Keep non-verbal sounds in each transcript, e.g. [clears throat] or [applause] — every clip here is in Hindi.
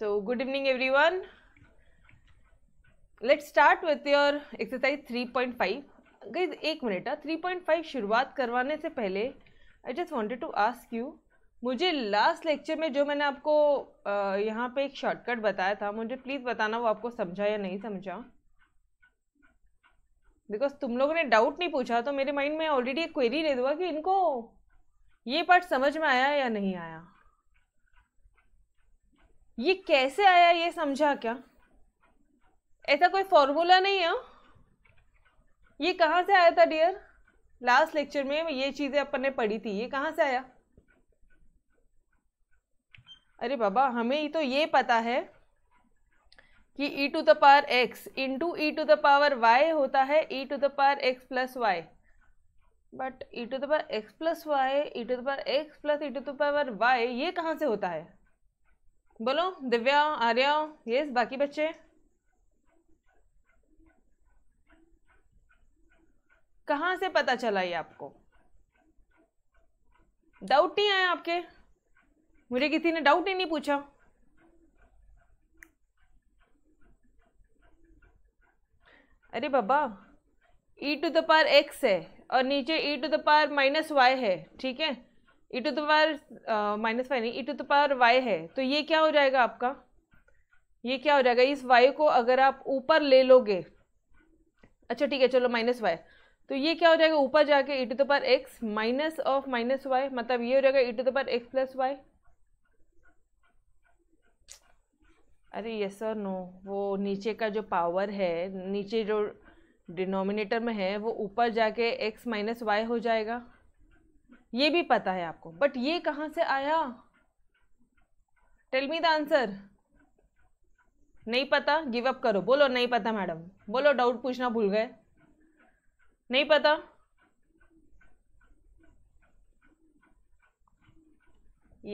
So, good evening everyone. Let's start with your exercise 3.5. Guys, एक मिनट है 3.5 शुरुआत करवाने से पहले I just wanted to ask you मुझे लास्ट लेक्चर में जो मैंने आपको यहाँ पे एक शॉर्टकट बताया था मुझे प्लीज़ बताना वो आपको समझा या नहीं समझा बिकॉज तुम लोगों ने डाउट नहीं पूछा तो मेरे माइंड में ऑलरेडी एक क्वेरी दे दूंगा कि इनको ये पार्ट समझ में आया या नहीं आया ये कैसे आया ये समझा क्या ऐसा कोई फॉर्मूला नहीं है ये कहाँ से आया था डियर लास्ट लेक्चर में ये चीज़ें अपन ने पढ़ी थी ये कहाँ से आया अरे बाबा हमें तो ये पता है कि e to the power in into e to the power y होता है e to the power x plus y but e to the power x plus y e to the power x plus e to the power y ये कहाँ से होता है बोलो दिव्या आर्या यस बाकी बच्चे कहाँ से पता चला ये आपको डाउट नहीं आया आपके मुझे किसी ने डाउट ही नहीं पूछा अरे बाबा e to the power x है और नीचे e to the power minus y है ठीक है e to the power minus five नहीं ई टू द तो पावर वाई है तो ये क्या हो जाएगा आपका ये क्या हो जाएगा इस वाई को अगर आप ऊपर ले लोगे अच्छा ठीक है चलो माइनस वाई तो ये क्या हो जाएगा ऊपर जाके e to the power x minus of minus y मतलब ये हो जाएगा e to the power x plus y अरे यस सर नो वो नीचे का जो पावर है नीचे जो डिनोमिनेटर में है वो ऊपर जाके एक्स माइनस वाई हो जाएगा ये भी पता है आपको बट ये कहाँ से आया टेल मी द आंसर नहीं पता गिव अप करो बोलो नहीं पता मैडम बोलो डाउट पूछना भूल गए नहीं पता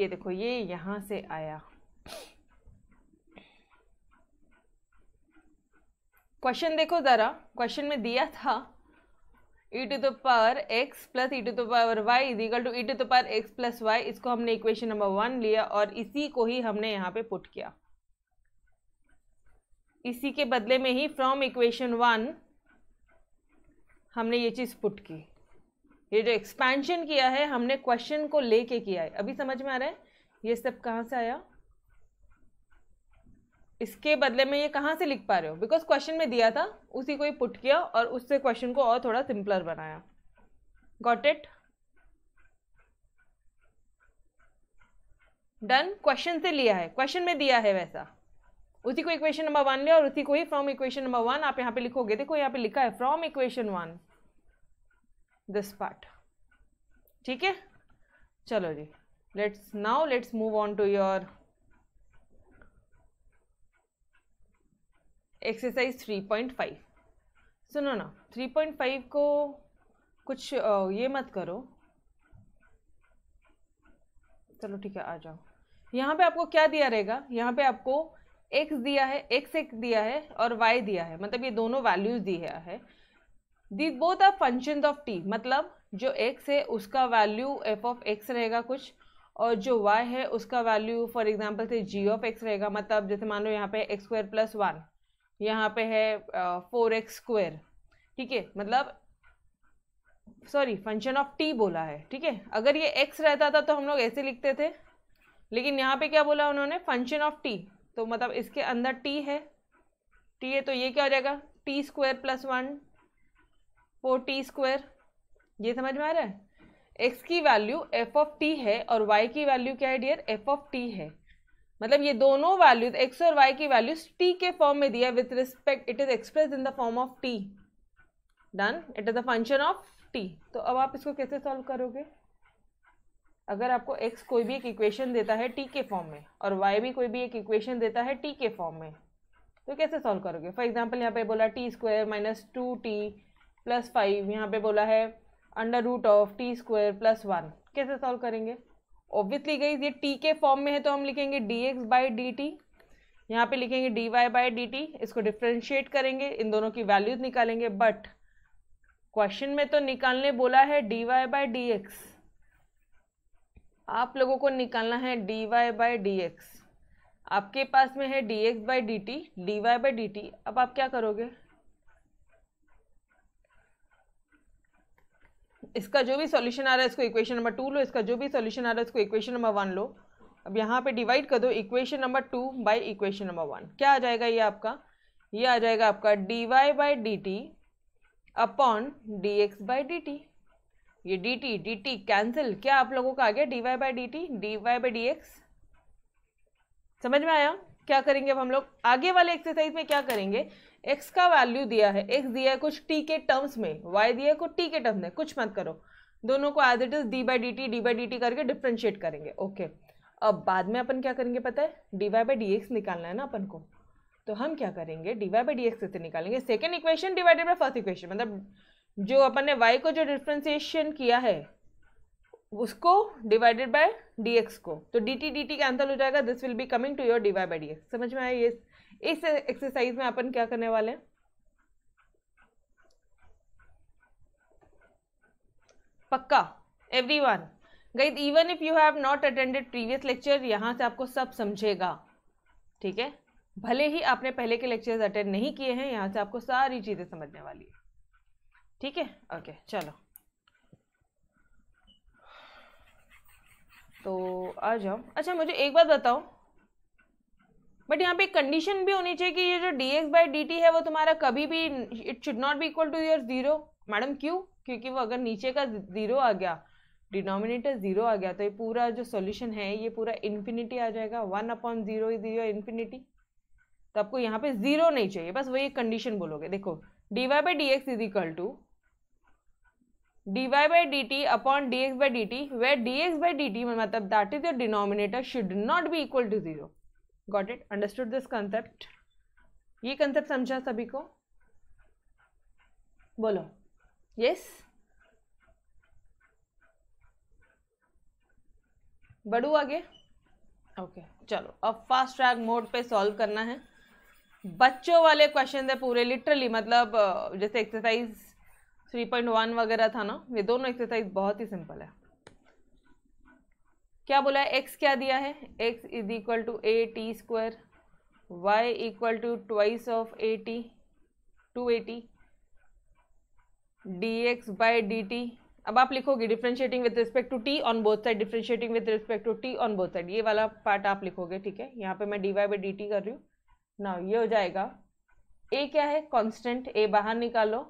ये देखो ये यहां से आया क्वेश्चन देखो ज़रा क्वेश्चन में दिया था e to the power x plus e to the power y is equal to e e to the power x plus y इसको हमने इक्वेशन नंबर वन लिया और इसी को ही हमने यहाँ पे पुट किया इसी के बदले में ही फ्रॉम इक्वेशन वन हमने ये चीज़ पुट की ये जो एक्सपेंशन किया है हमने क्वेश्चन को लेके किया है अभी समझ में आ रहा है ये सब कहाँ से आया इसके बदले में ये कहाँ से लिख पा रहे हो बिकॉज क्वेश्चन में दिया था उसी को ही पुट किया और उससे क्वेश्चन को और थोड़ा सिंपलर बनाया गॉट इट डन क्वेश्चन से लिया है क्वेश्चन में दिया है वैसा उसी को इक्वेशन नंबर वन लिया और उसी को ही फ्रॉम इक्वेशन नंबर वन आप यहाँ पे लिखोगे देखो यहाँ पे लिखा है from equation one this part ठीक है चलो जी let's now let's move on to your exercise 3.5 सुनो ना 3.5 को कुछ ये मत करो चलो ठीक है आ जाओ यहाँ पे आपको क्या दिया रहेगा यहाँ पे आपको एक्स दिया है एक्स एक दिया है और वाई दिया है मतलब ये दोनों वैल्यूज दिया है the both are function of t मतलब जो एक्स है उसका वैल्यू एफ ऑफ एक्स रहेगा कुछ और जो वाई है उसका वैल्यू फॉर एग्जाम्पल से जी ऑफ एक्स रहेगा मतलब जैसे मान लो यहाँ पे एक्स स्क्वायर प्लस वन यहाँ पे है फोर एक्स स्क्वेयर ठीक है मतलब सॉरी फंक्शन ऑफ टी बोला है ठीक है अगर ये एक्स रहता था तो हम लोग ऐसे लिखते थे लेकिन यहाँ पे क्या बोला उन्होंने फंक्शन ऑफ टी तो मतलब इसके अंदर टी है टी है तो ये क्या हो जाएगा t square plus one four t square ये समझ में आ रहा है एक्स की वैल्यू एफ ऑफ टी है और वाई की वैल्यू क्या है डियर एफ ऑफ टी है मतलब ये दोनों वैल्यूज एक्स और वाई की वैल्यूज टी के फॉर्म में दिया with respect it is express in the form of t done it is the function of t तो अब आप इसको कैसे सॉल्व करोगे अगर आपको x कोई भी एक इक्वेशन देता है t के फॉर्म में और y भी कोई भी एक इक्वेशन देता है t के फॉर्म में तो कैसे सॉल्व करोगे फॉर एग्जाम्पल यहाँ पे बोला t square minus two t plus five यहाँ पे बोला है under root of t square plus one कैसे सॉल्व करेंगे ऑब्वियसली गई ये टी के फॉर्म में है तो हम लिखेंगे d x by d t यहाँ पर लिखेंगे d y by d t इसको डिफ्रेंशिएट करेंगे इन दोनों की वैल्यूज निकालेंगे बट क्वेश्चन में तो निकालने बोला है d y by d x आप लोगों को निकालना है d y by d x आपके पास में है d x by d t d y by d t अब आप क्या करोगे इसका जो भी सॉल्यूशन आ रहा है इसको इक्वेशन नंबर टू लो इसका जो भी सॉल्यूशन आ रहा है इसको इक्वेशन नंबर वन लो अब यहाँ पे डिवाइड कर दो equation number two by equation number one क्या आ जाएगा ये आपका ये आ जाएगा आपका d y by d t upon d x by d t ये d t d t cancel क्या आप लोगों का आ गया d y by d t d y by d x समझ में आया क्या करेंगे अब हम लोग आगे वाले एक्सरसाइज में क्या करेंगे एक्स का वैल्यू दिया है एक्स दिया है कुछ टी के टर्म्स में वाई दिया है कुछ टी के टर्म्स में कुछ मत करो दोनों को as it is d by d t d by d t करके डिफ्रेंशिएट करेंगे ओके अब बाद में अपन क्या करेंगे पता है d y by d x निकालना है ना अपन को तो हम क्या करेंगे d y by d x निकालेंगे second equation divided by first equation मतलब जो अपन ने वाई को जो डिफ्रेंशिएशन किया है उसको डिवाइडेड बाय डी एक्स को तो d t d t cancel हो जाएगा this will be coming to your d y by d x समझ में आया ये इस एक्सरसाइज में अपन क्या करने वाले हैं पक्का everyone one even if you have not attended previous lecture यहां से आपको सब समझेगा ठीक है भले ही आपने पहले के लेक्चर्स अटेंड नहीं किए हैं यहां से आपको सारी चीज़ें समझने वाली है ठीक है ओके चलो तो आ जाओ अच्छा मुझे एक बात बताओ बट यहाँ पे कंडीशन भी होनी चाहिए कि ये जो d x by d t है वो तुम्हारा कभी भी it should not be equal to your zero madam क्यों क्योंकि वो अगर नीचे का जीरो आ गया डिनोमिनेटर जीरो आ गया तो ये पूरा जो सॉल्यूशन है ये पूरा इन्फिनिटी आ जाएगा one upon zero is your infinity तो आपको यहाँ पे जीरो नहीं चाहिए बस वही कंडीशन बोलोगे देखो d y by d x is equal to d y by d t upon d x by d t way d x by d t मतलब that is your denominator should not be equal to zero got it understood this concept ये कंसेप्ट समझा सभी को बोलो यस बढ़ू आगे ओके okay, चलो अब फास्ट ट्रैक मोड पे सॉल्व करना है बच्चों वाले क्वेश्चन है पूरे लिटरली मतलब जैसे एक्सरसाइज 3.1 वगैरह था ना ये दोनों एक्सरसाइज बहुत ही सिंपल है क्या बोला है एक्स क्या दिया है x is equal to a t square y equal to twice of a t two a t d x by d t अब आप लिखोगे differentiating with respect to t on both side differentiating with respect to t on both side ये वाला पार्ट आप लिखोगे ठीक है यहाँ पे मैं d y by d t कर रही हूँ ना ये हो जाएगा ए क्या है कॉन्स्टेंट ए बाहर निकालो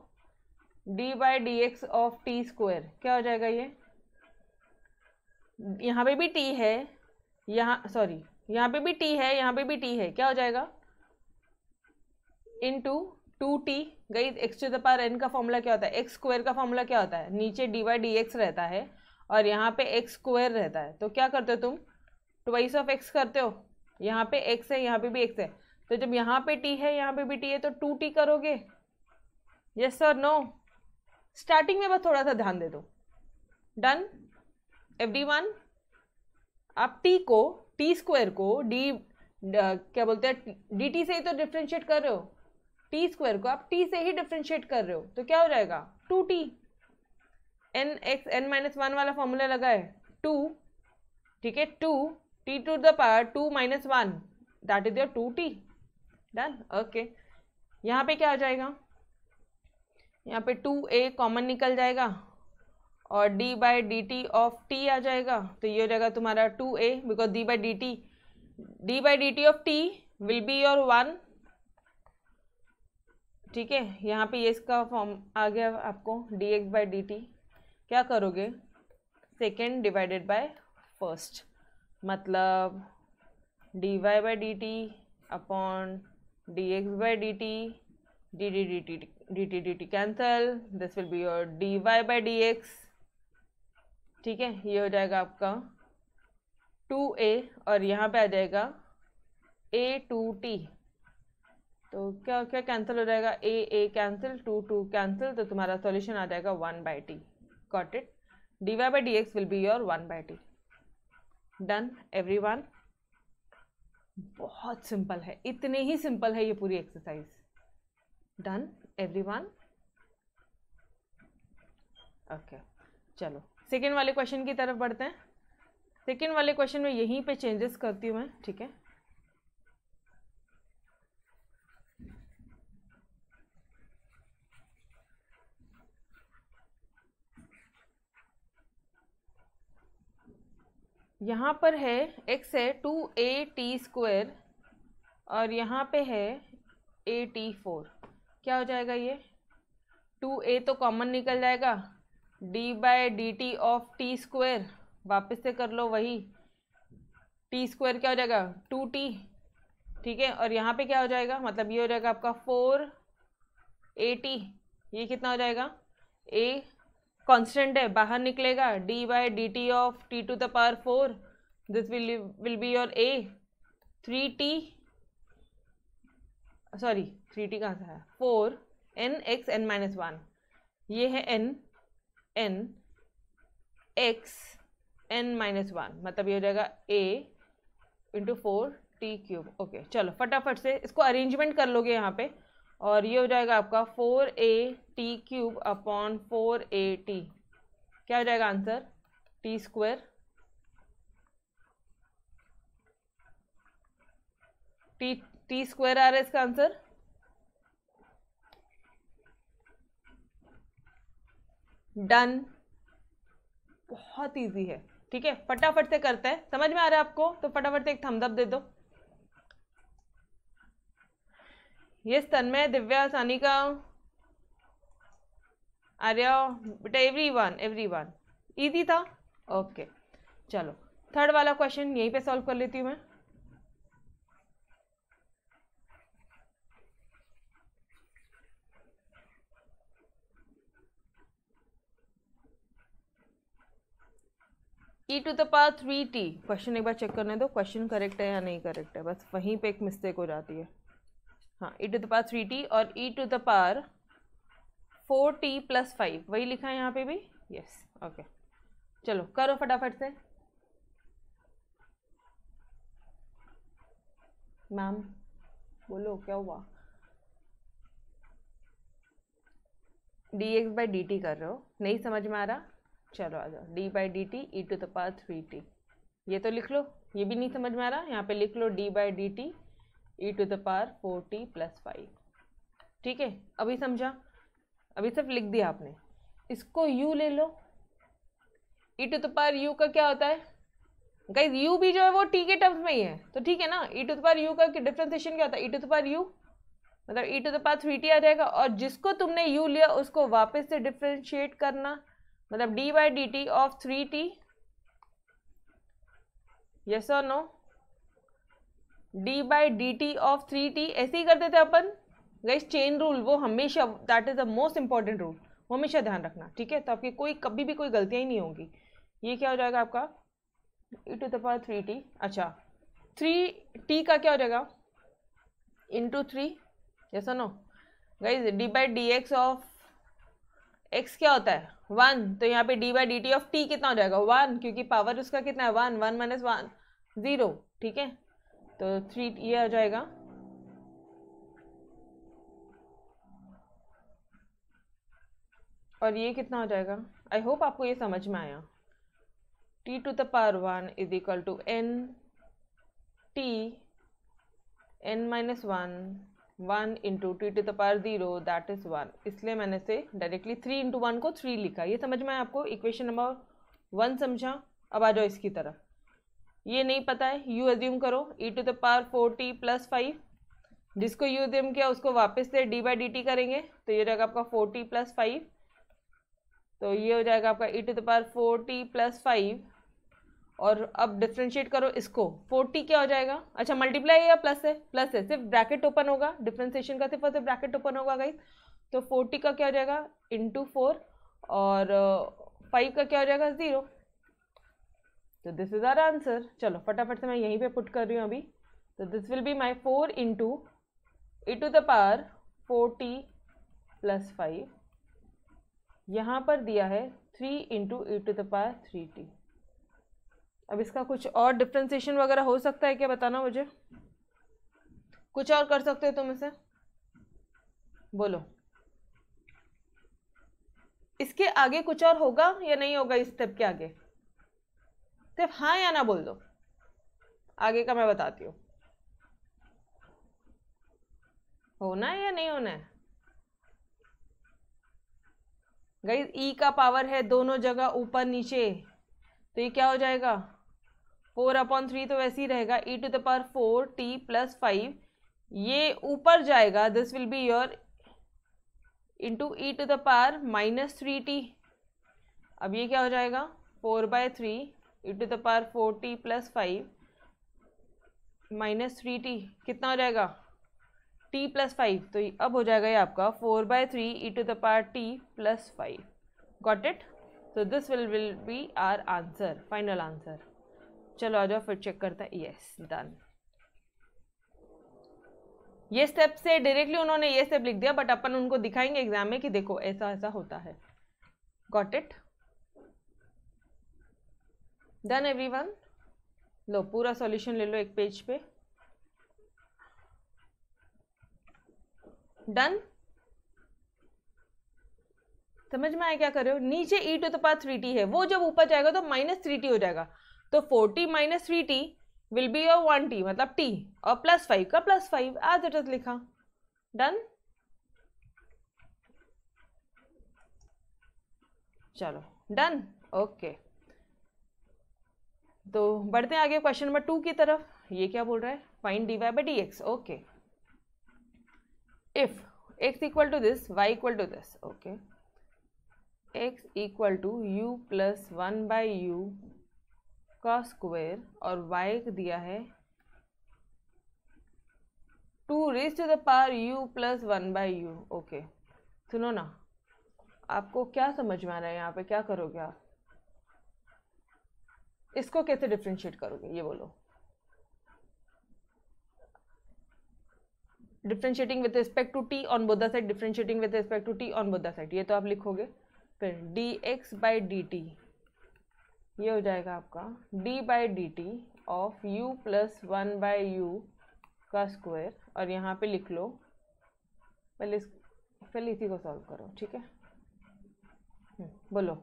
d by d x of t square क्या हो जाएगा ये यहाँ पे भी टी है यहाँ सॉरी यहाँ पे भी टी है यहाँ पे भी टी है क्या हो जाएगा इन टू टू टी गई x to the power n का फॉर्मूला क्या होता है एक्स स्क्वायर का फॉर्मूला क्या होता है नीचे डी वाई डी एक्स रहता है और यहाँ पे एक्स स्क्वायर रहता है तो क्या करते हो तुम ट्वाइस ऑफ एक्स करते हो यहाँ पे एक्स है यहाँ पे भी एक्स है तो जब यहाँ पे टी है यहाँ पे भी टी है तो टू टी करोगे यस सर नो स्टार्टिंग में बस थोड़ा सा ध्यान दे दो डन एफ डी वन आप टी को टी स्क्वायर को डी uh, क्या बोलते हैं डी टी से ही तो डिफ्रेंशिएट कर रहे हो टी स्क्वायर को आप टी से ही डिफ्रेंशिएट कर रहे हो तो क्या हो जाएगा two t n x n minus one वाला फॉर्मूला लगा है टू ठीक है two t to the power two minus one that is your two t done okay यहाँ पे क्या हो जाएगा यहाँ पे टू ए कॉमन निकल जाएगा और d by d t of t आ जाएगा तो ये हो जाएगा तुम्हारा two a because d by d t d by d t of t will be your one ठीक है यहाँ पे ये इसका फॉर्म आ गया आपको d x by d t क्या करोगे सेकेंड डिवाइडेड बाय फर्स्ट मतलब d y by d t upon d x by d t d d d t d t d t cancel this will be your d y by d x ठीक है ये हो जाएगा आपका टू ए और यहाँ पे आ जाएगा ए टू टी तो क्या क्या कैंसिल हो जाएगा a a cancel two two cancel तो तुम्हारा सॉल्यूशन आ जाएगा one by t got it d y by d x will be your one by t done every one बहुत सिंपल है इतने ही सिंपल है ये पूरी exercise done every one okay चलो सेकेंड वाले क्वेश्चन की तरफ बढ़ते हैं सेकेंड वाले क्वेश्चन में यहीं पे चेंजेस करती हूँ मैं ठीक है यहाँ पर है x है टू ए टी स्क्वेयर और यहाँ पे है ए टी फोर क्या हो जाएगा ये टू ए तो कॉमन निकल जाएगा d by d t of t square वापस से कर लो वही टी स्क्वायर क्या हो जाएगा टू टी ठीक है और यहाँ पे क्या हो जाएगा मतलब ये हो जाएगा आपका फोर ए टी ये कितना हो जाएगा ए कांस्टेंट है बाहर निकलेगा d by d t of t to the power four this will will be your a three t sorry three t कहाँ से है four n x n minus one ये है n n x n minus one मतलब ये हो जाएगा a into four t cube okay चलो फटाफट से इसको अरेंजमेंट कर लोगे यहाँ पे और ये हो जाएगा आपका four a t cube upon four a t क्या हो जाएगा answer t square t t square आ रहा है इसका आंसर डन बहुत इजी है ठीक है फटाफट से करते हैं समझ में आ रहा है आपको तो फटाफट से एक थम्सअप दे दो ये तन्मय दिव्या सानिका आर्य बेटा every one every one easy था ओके चलो थर्ड वाला क्वेश्चन यहीं पे सॉल्व कर लेती हूँ मैं e to the power three t question एक बार चेक करने दो क्वेश्चन करेक्ट है या नहीं करेक्ट है बस वहीं पे एक मिस्टेक हो जाती है हाँ e to the power three t और e to the power four t plus five वही लिखा है यहाँ पे भी यस ओके चलो करो फटाफट से मैम बोलो क्या हुआ d x by d t कर रहे हो नहीं समझ में आ रहा चलो आ जाओ d by d t e to the power three t ये तो लिख लो ये भी नहीं समझ में आ रहा यहाँ पे लिख लो d by d t e to the power four t plus five ठीक है अभी समझा अभी सिर्फ लिख दिया आपने इसको यू ले लो e to the power u का क्या होता है गाइज यू भी जो है वो टी के टर्म्स में ही है तो ठीक है ना e to the power u का डिफ्रेंसिएशन क्या होता है e to the power u मतलब e to the power three t आ जाएगा और जिसको तुमने यू लिया उसको वापस से डिफ्रेंशिएट करना मतलब d by d t of three t yes और no d by d t of three t ऐसे ही करते थे अपन गाइस चेन रूल वो हमेशा that is the most important rule वो हमेशा ध्यान रखना ठीक है तो आपकी कोई कभी भी कोई गलतियाँ ही नहीं होंगी ये क्या हो जाएगा आपका e to the power three t अच्छा थ्री टी का क्या हो जाएगा इंटू थ्री जैसा no guys d by d x of x क्या होता है वन तो यहाँ पे d by d t of t कितना हो जाएगा वन क्योंकि पावर उसका कितना है one one minus one zero ठीक है तो थ्री ये आ जाएगा और ये कितना हो जाएगा आई होप आपको ये समझ में आया t to the power one is equal to n t n minus one one into two to the power zero that is one इसलिए मैंने से डायरेक्टली थ्री इंटू वन को थ्री लिखा ये समझ में आपको इक्वेशन नंबर वन समझा अब आ जाओ इसकी तरफ ये नहीं पता है यू एज्यूम करो e to the power four t plus five जिसको यू एज्यूम किया उसको वापस से डी बाई डी टी करेंगे तो ये जाएगा आपका फोर टी प्लस फाइव तो ये हो जाएगा आपका e to the power four t plus five और अब डिफ्रेंशिएट करो इसको फोर्टी क्या हो जाएगा अच्छा मल्टीप्लाई है या प्लस है प्लस है सिर्फ ब्रैकेट ओपन होगा डिफ्रेंसिएशन का सिर्फ और सिर्फ ब्रैकेट ओपन होगा गाइस तो फोर्टी का क्या हो जाएगा इंटू फोर और फाइव uh, का क्या हो जाएगा ज़ीरो तो दिस इज़ आर आंसर चलो फटाफट से मैं यहीं पे पुट कर रही हूँ अभी तो this will be my four into e to the power forty plus five यहाँ पर दिया है three into e to the power three t अब इसका कुछ और डिफ्रेंसीशन वगैरह हो सकता है क्या बताना मुझे कुछ और कर सकते हो तुम इसे बोलो इसके आगे कुछ और होगा या नहीं होगा इस स्टेप के आगे सिर्फ हाँ या ना बोल दो आगे का मैं बताती हूँ होना है या नहीं होना है गई ई e का पावर है दोनों जगह ऊपर नीचे तो ये क्या हो जाएगा फोर अपॉन थ्री तो वैसे ही रहेगा e to the power four t plus five ये ऊपर जाएगा this will be your into e to the power minus three t अब ये क्या हो जाएगा four by three e to the power four t plus five minus three t कितना हो जाएगा टी प्लस फाइव तो अब हो जाएगा ये आपका four by three e to the power t plus five got it so this will will be our answer final answer चलो आ जाओ फिर चेक करता है यस डन ये स्टेप से डायरेक्टली उन्होंने ये स्टेप लिख दिया बट अपन उनको दिखाएंगे एग्जाम में कि देखो ऐसा ऐसा होता है गॉट इट डन एवरीवन लो पूरा सॉल्यूशन ले लो एक पेज पे डन समझ में आया क्या कर रहे हो नीचे ई टू तो थ्री टी है वो जब ऊपर जाएगा तो माइनस थ्री टी हो जाएगा तो forty minus three t will be your one t मतलब टी और प्लस फाइव का plus five as it is लिखा डन चलो डन ओके तो बढ़ते हैं आगे क्वेश्चन नंबर टू की तरफ ये क्या बोल रहा है fine d y by d x okay if x equal to this y equal to this okay x equal to u plus one by u का स्क्वायर और वाई दिया है two raise to the power u plus one by u okay सुनो ना आपको क्या समझ में आ रहा है यहाँ पे क्या करोगे आप इसको कैसे डिफ्रेंशिएट करोगे ये बोलो differentiating with respect to t on both side differentiating with respect to t on both side ये तो आप लिखोगे फिर d x by d t ये हो जाएगा आपका d by d t of u plus one by u का स्क्वायर और यहाँ पे लिख लो पहले इस पहले इसी को सॉल्व करो ठीक है हम्म, बोलो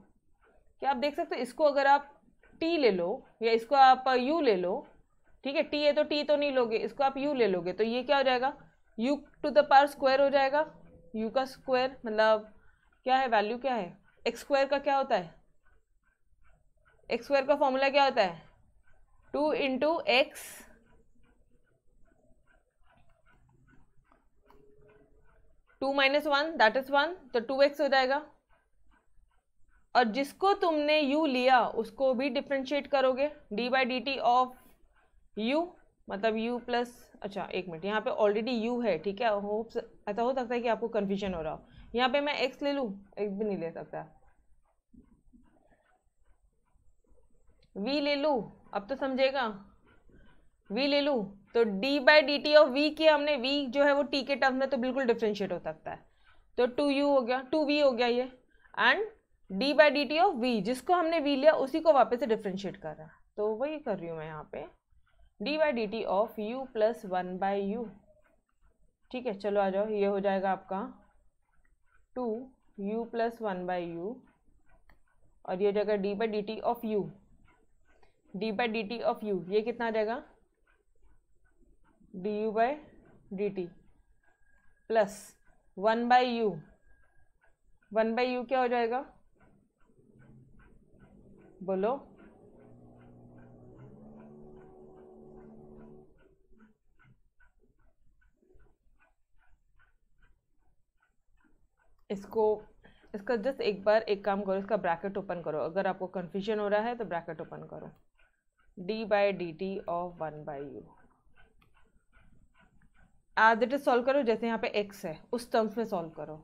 क्या आप देख सकते हो इसको अगर आप t ले लो या इसको आप u ले लो ठीक है t है तो t तो नहीं लोगे इसको आप u ले लोगे तो ये क्या हो जाएगा u to the power square हो जाएगा u का स्क्वायर मतलब क्या है वैल्यू क्या है एक्स स्क्वायर का क्या होता है एक्स स्क्वायर का फॉर्मूला क्या होता है two into x two minus one that is one तो टू एक्स हो जाएगा और जिसको तुमने u लिया उसको भी डिफ्रेंशिएट करोगे d by d t of u मतलब u प्लस अच्छा एक मिनट यहाँ पे ऑलरेडी u है ठीक है होप्स ऐसा हो सकता है कि आपको कन्फ्यूजन हो रहा हो यहाँ पे मैं x ले लूँ x भी नहीं ले सकता वी ले लू अब तो समझेगा वी ले लू तो d by d t of v किया हमने वी जो है वो टी के टर्म में तो बिल्कुल डिफ्रेंशिएट हो सकता है तो टू यू हो गया टू वी हो गया ये and d by d t of v जिसको हमने वी लिया उसी को वापस से डिफ्रेंशिएट कर रहा है तो वही कर रही हूँ मैं यहाँ पे d by d t of u plus one by u ठीक है चलो आ जाओ ये हो जाएगा आपका two u plus one by u और ये हो जाएगा d by d t of u d by d t of u ये कितना आ जाएगा d u by d t plus one by u one by u क्या हो जाएगा बोलो इसको इसका जस्ट एक बार एक काम करो इसका ब्रैकेट ओपन करो अगर आपको कन्फ्यूजन हो रहा है तो ब्रैकेट ओपन करो d by d t of one by u as it is solve करो जैसे यहाँ पे एक्स है उस टर्म्स में सॉल्व करो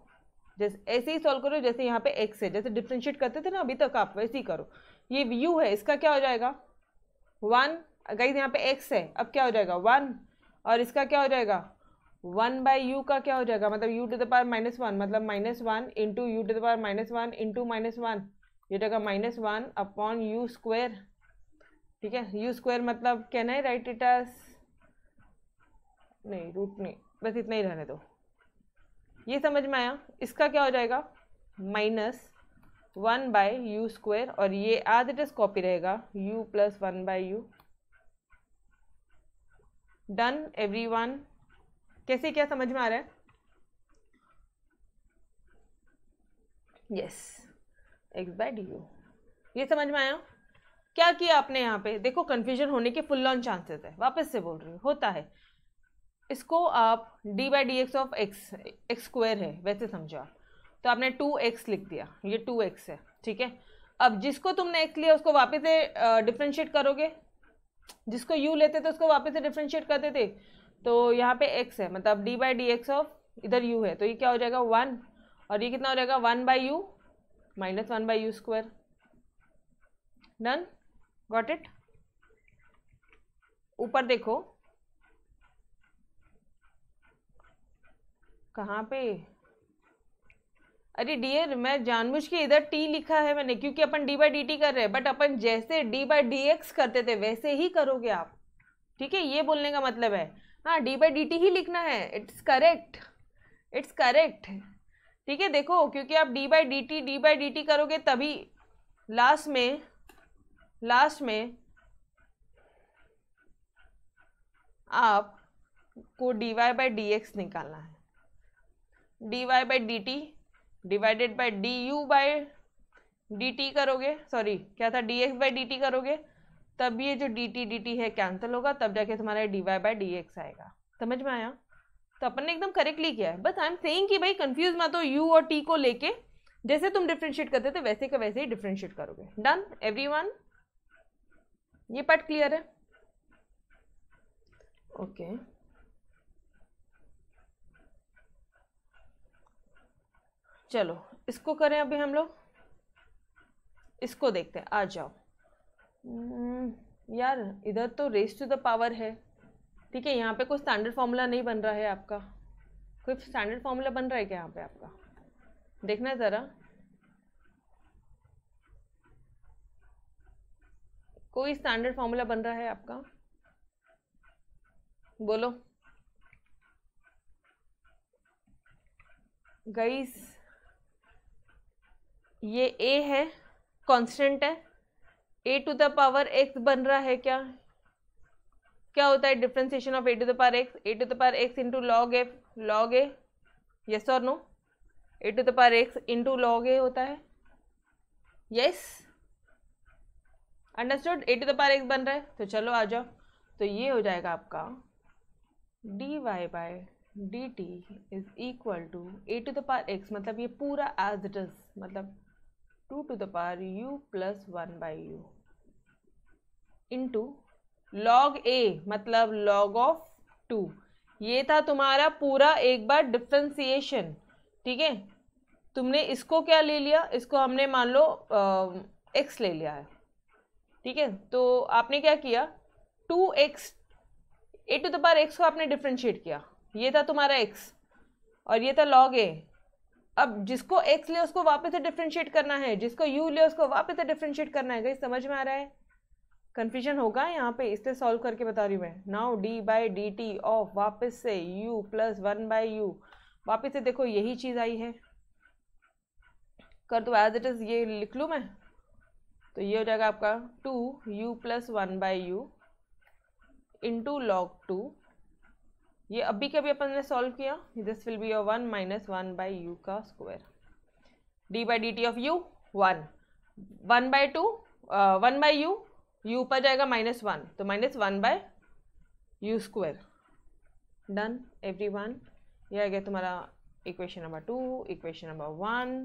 जैसे ऐसे ही सॉल्व करो जैसे यहाँ पे एक्स है जैसे डिफ्रेंशिएट करते थे ना अभी तक आप वैसे ही करो ये यू है इसका क्या हो जाएगा वन गाइज यहाँ पे एक्स है अब क्या हो जाएगा वन और इसका क्या हो जाएगा वन बाई यू का क्या हो जाएगा मतलब u to the power minus one मतलब minus one into u to the power minus one into minus one ये जाएगा minus one upon u square ठीक है यू स्क्वायर मतलब can I write it as नहीं रूट नहीं बस इतना ही रहने दो ये समझ में आया इसका क्या हो जाएगा minus one by u square और ये एज इट इज कॉपी रहेगा u plus one by u done every everyone कैसे क्या समझ में आ रहा है yes x by d u ये समझ में आया क्या किया आपने यहाँ पे देखो कन्फ्यूजन होने के फुल ऑन चांसेस है वापस से बोल रही हूँ होता है इसको आप d by d x of x x square है वैसे समझो आप तो आपने टू एक्स लिख दिया ये टू एक्स है ठीक है अब जिसको तुमने एक्स लिया उसको वापस से डिफ्रेंशिएट करोगे जिसको यू लेते थे उसको वापस से डिफ्रेंशिएट करते थे तो यहाँ पे एक्स है मतलब d by d x of इधर यू है तो ये क्या हो जाएगा वन और ये कितना हो जाएगा one by u minus one by u square done got it ऊपर देखो कहाँ पे अरे डियर मैं जानबूझ के इधर टी लिखा है मैंने क्योंकि अपन डी बाई डी टी कर रहे हैं बट अपन जैसे डी बाई डी एक्स करते थे वैसे ही करोगे आप ठीक है ये बोलने का मतलब है हाँ डी बाई डी टी ही लिखना है इट्स करेक्ट इट्स करेक्ट ठीक है देखो क्योंकि आप d by d t d by d t करोगे तभी लास्ट में लास्ट में आप को d y by d x निकालना है d y by d t divided by d u by d t करोगे सॉरी क्या था d x by d t करोगे तब ये जो डी टी डी टी है कैंसिल होगा तब जाके तुम्हारा d y by d x आएगा समझ में आया तो अपन ने एकदम करेक्टली किया है बस आई एम सेइंग कि भाई कंफ्यूज मत हो यू और टी को लेके जैसे तुम डिफ्रेंशिएट करते थे वैसे का वैसे ही डिफ्रेंशिएट करोगे डन एवरी वन ये पार्ट क्लियर है ओके okay. चलो इसको करें अभी हम लोग इसको देखते हैं आ जाओ hmm, यार इधर तो रेस टू द पावर है ठीक है यहाँ पे कोई स्टैंडर्ड फार्मूला नहीं बन रहा है आपका कोई स्टैंडर्ड फार्मूला बन रहा है क्या यहाँ पे आपका देखना ज़रा कोई स्टैंडर्ड फॉर्मूला बन रहा है आपका बोलो गाइस ये ए है कांस्टेंट है a to the power x बन रहा है क्या क्या होता है differentiation of a to the power x a to the power x into log a log a yes और no a to the power x into log a होता है yes yes? Understood a to the power x बन रहा है तो चलो आ जाओ तो ये हो जाएगा आपका d y by d t is equal to a to the power x मतलब ये पूरा एज इट इज मतलब two to the power u plus one by u into log a मतलब लॉग ऑफ टू ये था तुम्हारा पूरा एक बार डिफ्रेंसिएशन ठीक है तुमने इसको क्या ले लिया इसको हमने मान लो एक्स ले लिया है ठीक है तो आपने क्या किया two x a to the power x को आपने डिफ्रेंशिएट किया ये था तुम्हारा एक्स और ये था लॉग ए अब जिसको एक्स लिया उसको वापस से डिफ्रेंशिएट करना है जिसको यू लिया उसको वापस से डिफ्रेंशिएट करना है गई समझ में आ रहा है कन्फ्यूजन होगा यहाँ पे इसलिए सॉल्व करके बता रही हूँ मैं now d by d t of वापस से u plus one by u वापस से देखो यही चीज़ आई है कर दो एज इट इज़ ये लिख लूँ मैं तो ये हो जाएगा आपका two u plus one by u into log two ये अभी कभी अपन ने सॉल्व किया this will be your one minus one by u का square d by d t of u one one by two one by u u पर जाएगा माइनस वन तो minus one by u square done every everyone ये आ गया तुम्हारा equation number two equation number one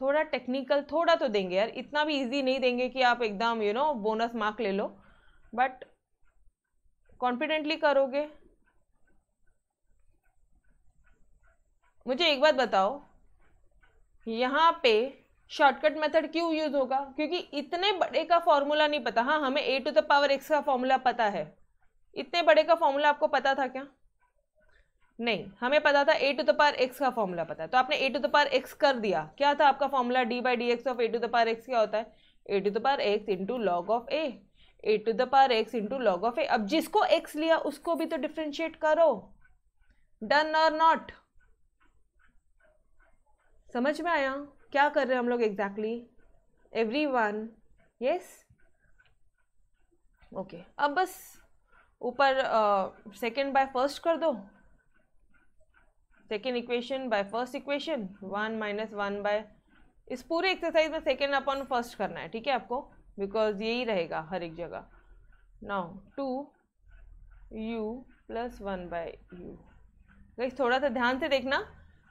थोड़ा टेक्निकल थोड़ा तो देंगे यार इतना भी इजी नहीं देंगे कि आप एकदम यू नो बोनस मार्क ले लो बट कॉन्फिडेंटली करोगे मुझे एक बात बताओ यहाँ पे शॉर्टकट मेथड क्यों यूज़ होगा क्योंकि इतने बड़े का फॉर्मूला नहीं पता हाँ हमें a to the power x का फॉर्मूला पता है इतने बड़े का फॉर्मूला आपको पता था क्या नहीं हमें पता था a to the power x का फॉर्मूला पता है तो आपने a to the power x कर दिया क्या था आपका formula d by d x of a to the power x क्या होता है a to the power x into log of a a to the power x into log of a अब जिसको एक्स लिया उसको भी तो डिफ्रेंशिएट करो डन और नॉट समझ में आया क्या कर रहे हैं हम लोग exactly every one yes okay अब बस ऊपर सेकेंड बाय फर्स्ट कर दो second equation by first equation one minus one by इस पूरे एक्सरसाइज में सेकेंड अपॉन फर्स्ट करना है ठीक है आपको बिकॉज यही रहेगा हर एक जगह now two u plus one by u guys थोड़ा सा ध्यान से देखना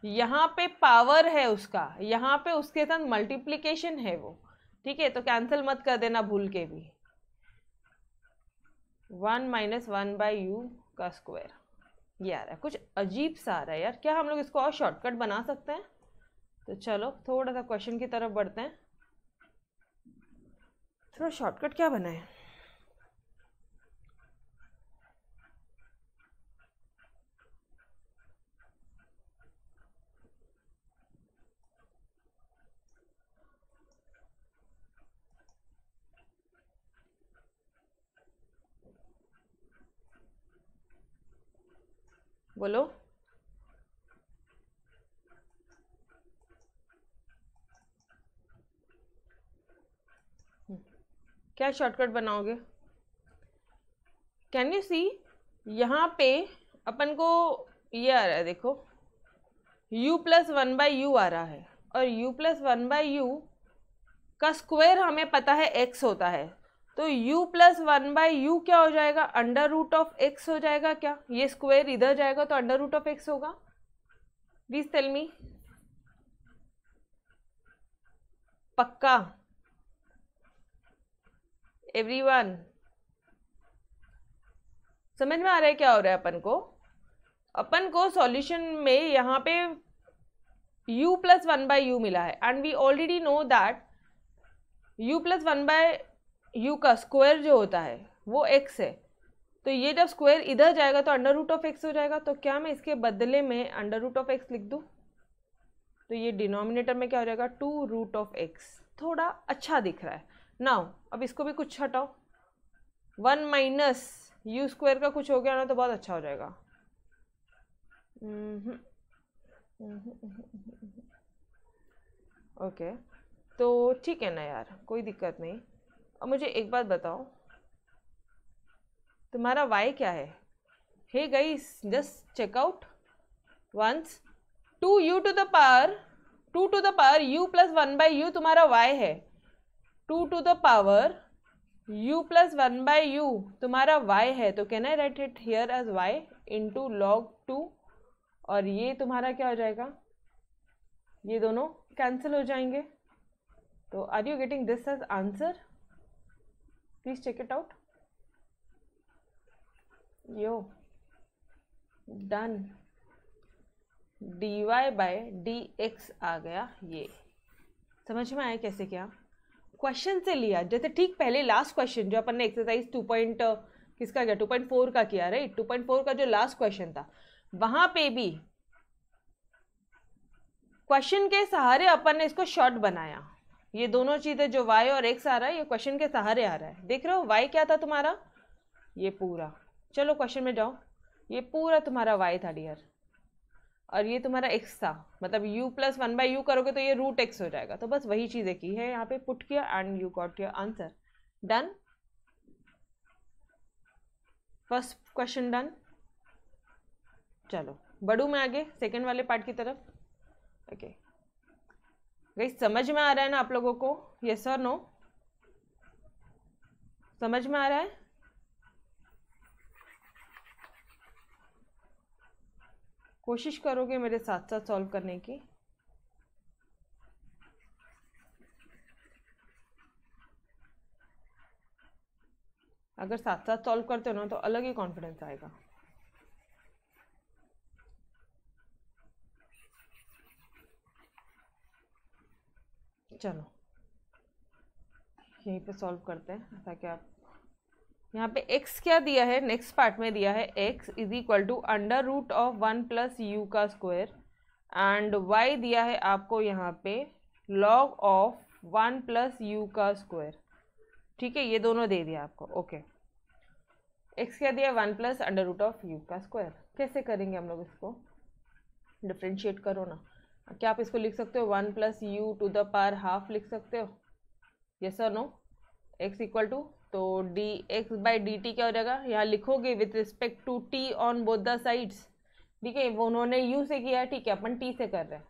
यहाँ पे पावर है उसका यहाँ पे उसके साथ मल्टीप्लीकेशन है वो ठीक है तो कैंसिल मत कर देना भूल के भी one minus one by u का स्क्वायर ये आ रहा है कुछ अजीब सा आ रहा है यार क्या हम लोग इसको और शॉर्टकट बना सकते हैं तो चलो थोड़ा सा क्वेश्चन की तरफ बढ़ते हैं थोड़ा शॉर्टकट क्या बनाए बोलो क्या शॉर्टकट बनाओगे कैन यू सी यहाँ पे अपन को ये आ रहा है देखो u plus one by u आ रहा है और u plus one by u का स्क्वायर हमें पता है x होता है तो u plus one by u क्या हो जाएगा अंडर रूट ऑफ एक्स हो जाएगा क्या ये स्क्वायर इधर जाएगा तो अंडर रूट ऑफ एक्स होगा प्लीज टेल मी पक्का एवरीवन समझ में आ रहा है क्या हो रहा है अपन को अपन को सॉल्यूशन में यहाँ पे u plus one by u मिला है and we already know that u plus one by u का स्क्वायर जो होता है वो एक्स है तो ये जब स्क्वायर इधर जाएगा तो अंडर रूट ऑफ एक्स हो जाएगा तो क्या मैं इसके बदले में अंडर रूट ऑफ एक्स लिख दूँ तो ये डिनोमिनेटर में क्या हो जाएगा टू रूट ऑफ एक्स थोड़ा अच्छा दिख रहा है नाउ अब इसको भी कुछ हटाओ वन माइनस यू स्क्वायर का कुछ हो गया ना तो बहुत अच्छा हो जाएगा ओके हम्म, हम्म, हम्म, okay. तो ठीक है ना यार कोई दिक्कत नहीं और मुझे एक बात बताओ तुम्हारा वाई क्या है hey guys just check out once two u to the power two to the power u plus one by u तुम्हारा वाई है two to the power u plus one by u तुम्हारा y है तो can I write it here as y to log two और ये तुम्हारा क्या हो जाएगा ये दोनों कैंसिल हो जाएंगे तो are you getting this as answer please check it out yo done dy by dx आ गया ये समझ में आया कैसे क्या क्वेश्चन से लिया जैसे ठीक पहले लास्ट क्वेश्चन जो अपन ने एक्सरसाइज टू पॉइंट किसका किया टू पॉइंट फोर का किया राइट टू पॉइंट फोर का जो लास्ट क्वेश्चन था वहां पे भी क्वेश्चन के सहारे अपन ने इसको शॉर्ट बनाया ये दोनों चीज़ें जो वाई और एक्स आ रहा है ये क्वेश्चन के सहारे आ रहा है देख रहे हो वाई क्या था तुम्हारा ये पूरा चलो क्वेश्चन में जाओ ये पूरा तुम्हारा वाई था डियर और ये तुम्हारा एक्स था मतलब u plus one by u करोगे तो ये रूट एक्स हो जाएगा तो बस वही चीज़ें की है यहाँ पे पुट किया and you got your answer done first question done चलो बढ़ू मैं आगे सेकेंड वाले पार्ट की तरफ ओके okay. गई समझ में आ रहा है ना आप लोगों को ये सर नो समझ में आ रहा है कोशिश करोगे मेरे साथ साथ सॉल्व करने की अगर साथ साथ सॉल्व करते हो ना तो अलग ही कॉन्फिडेंस आएगा चलो यहीं पे सॉल्व करते हैं ताकि आप यहाँ पे x क्या दिया है नेक्स्ट पार्ट में दिया है x is equal to under root of one plus u का स्क्वायर एंड y दिया है आपको यहाँ पे log of one plus u का स्क्वायर ठीक है ये दोनों दे दिया आपको ओके x क्या दिया one plus under root of u का स्क्वायर कैसे करेंगे हम लोग इसको डिफ्रेंशिएट करो ना क्या आप इसको लिख सकते हो one plus u to the power half लिख सकते हो यस और नो एक्स इक्वल टू तो d x by d t क्या हो जाएगा यहाँ लिखोगे with respect to t on both the sides ठीक है वो उन्होंने यू से किया है ठीक है अपन टी से कर रहे हैं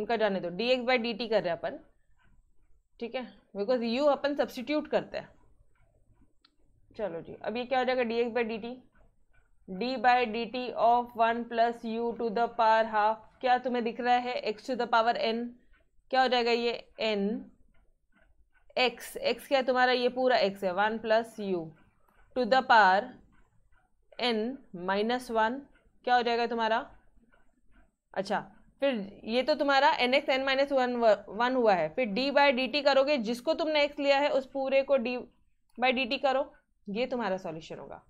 उनका जाने दो d x by d t कर रहे हैं अपन ठीक है बिकॉज यू अपन सब्सटीट्यूट करते हैं चलो जी अब ये क्या हो जाएगा d x by d t d by d t of one plus u to the power half क्या तुम्हें दिख रहा है x to the power n क्या हो जाएगा ये एन एक्स एक्स क्या है तुम्हारा ये पूरा एक्स है one plus u to the power n minus one क्या हो जाएगा तुम्हारा अच्छा फिर ये तो तुम्हारा n x n minus one one हुआ है फिर डी बाई डी टी करोगे जिसको तुमने एक्स लिया है उस पूरे को डी बाई डी टी करो ये तुम्हारा सॉल्यूशन होगा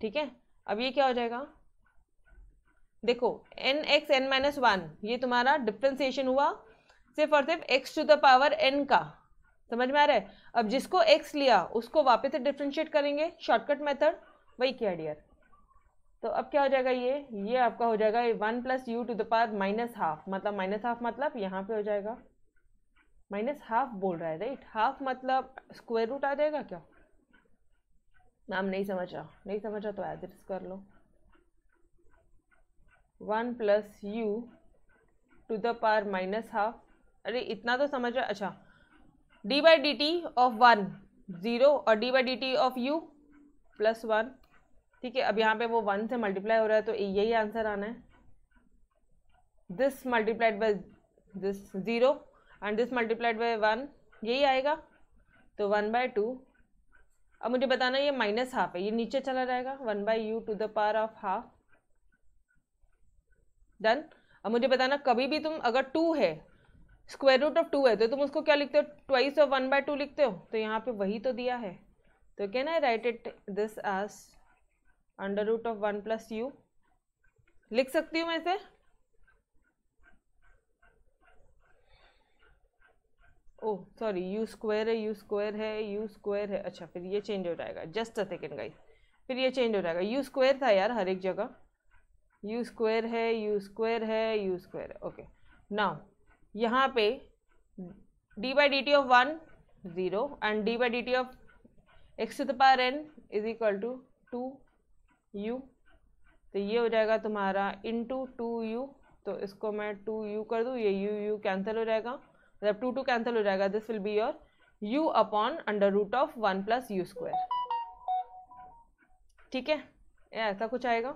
ठीक है अब ये क्या हो जाएगा देखो n x n minus one ये तुम्हारा डिफ्रेंसिएशन हुआ सिर्फ और सिर्फ x to the power n का समझ में आ रहा है अब जिसको एक्स लिया उसको वापस से डिफ्रेंशिएट करेंगे शॉर्टकट मेथड वही क्या डियर तो अब क्या हो जाएगा ये ये आपका हो जाएगा one plus u to the power minus half मतलब माइनस हाफ मतलब यहाँ पे हो जाएगा माइनस हाफ बोल रहा है राइट हाफ मतलब स्क्वायर रूट आ जाएगा क्या मैम नहीं समझा नहीं समझा तो एज कर लो one plus u to the power minus half अरे इतना तो समझ रहा अच्छा d by d t of one zero और d by d t of u plus one ठीक है अब यहाँ पे वो वन से मल्टीप्लाई हो रहा है तो यही आंसर आना है this multiplied by this zero and this multiplied by one यही आएगा तो वन बाय टू अब मुझे बताना ये माइनस हाफ है ये नीचे चला जाएगा one by u to the power of half done अब मुझे बताना कभी भी तुम अगर टू है स्क्वायर रूट ऑफ टू है तो तुम उसको क्या लिखते हो twice of one by two लिखते हो तो यहाँ पे वही तो दिया है तो can I write it this as under root of one plus u लिख सकती हूँ मैं इसे ओ सॉरी यू स्क्वायर है यू स्क्वायर है यू स्क्वायर है अच्छा फिर ये चेंज हो जाएगा जस्ट अ सेकेंड गाइस फिर ये चेंज हो जाएगा यू स्क्वायर था यार हर एक जगह यू स्क्वायर है यू स्क्वायर है यू स्क्वायर है ओके नाउ यहाँ पे d by d t of one zero and d by d t of x to the power n is equal to two u तो ये हो जाएगा तुम्हारा टू टू यू तो इसको मैं टू यू कर दूँ ये यू यू कैंसिल हो जाएगा जब टू टू कैंसिल हो जाएगा this will be your u upon under root of one plus u square ठीक है ऐसा कुछ आएगा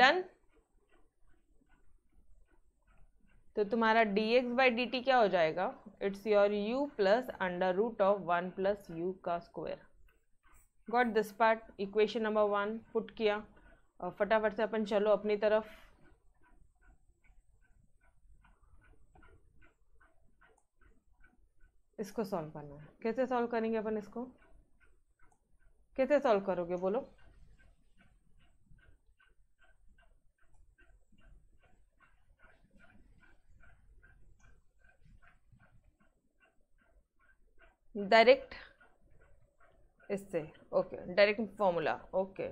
डन तो तुम्हारा d x by d t क्या हो जाएगा it's your u plus under root of one plus u का square got this part equation number one put किया और फटाफट से अपन चलो अपनी तरफ इसको सॉल्व करना है कैसे सॉल्व करेंगे अपन इसको कैसे सॉल्व करोगे बोलो डायरेक्ट इससे ओके डायरेक्ट फॉर्मूला ओके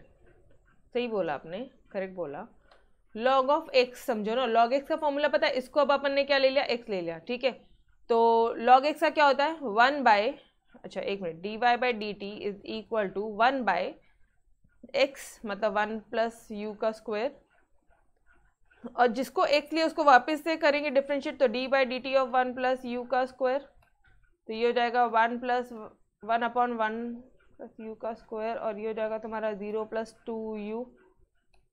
सही बोला आपने करेक्ट बोला लॉग ऑफ एक्स समझो ना लॉग एक्स का फॉर्मूला पता है इसको अब अपन ने क्या ले लिया एक्स ले लिया ठीक है तो लॉग एक्स का क्या होता है वन बाय अच्छा एक minute d y by d t is equal to one by x मतलब वन प्लस यू का स्क्वायर और जिसको एक्स लिए उसको वापस से करेंगे डिफ्रेंशिएट तो d by d t of one plus u का स्क्वायर तो ये हो जाएगा one plus one upon one plus u का स्क्वायर और ये हो जाएगा तुम्हारा ज़ीरो प्लस टू यू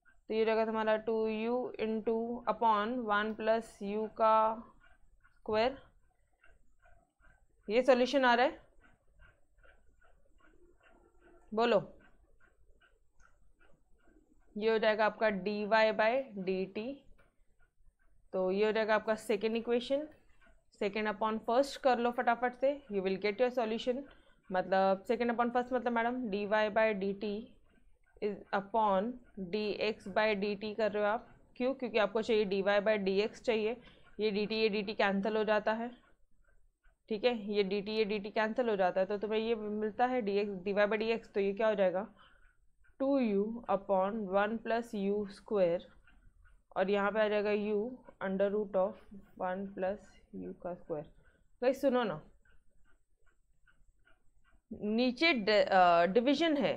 तो ये हो जाएगा तुम्हारा two u into upon one plus u का स्क्वायर ये सॉल्यूशन आ रहा है बोलो ये हो जाएगा आपका d y by d t तो ये हो जाएगा आपका second equation second upon first कर लो फटाफट से you will get your solution मतलब सेकेंड अपॉन फर्स्ट मतलब madam d y by d t is upon d x by d t कर रहे हो आप क्यों क्योंकि आपको चाहिए d y by d x चाहिए ये डी टी ये डी टी कैंसिल हो जाता है ठीक है ये डी टी ये डी टी कैंसिल हो जाता है तो तुम्हें ये मिलता है d x d y by d x तो ये क्या हो जाएगा two u upon one plus u square और यहाँ पे आ जाएगा u under root of one plus u का स्क्वायर भाई सुनो ना नीचे डिवीजन है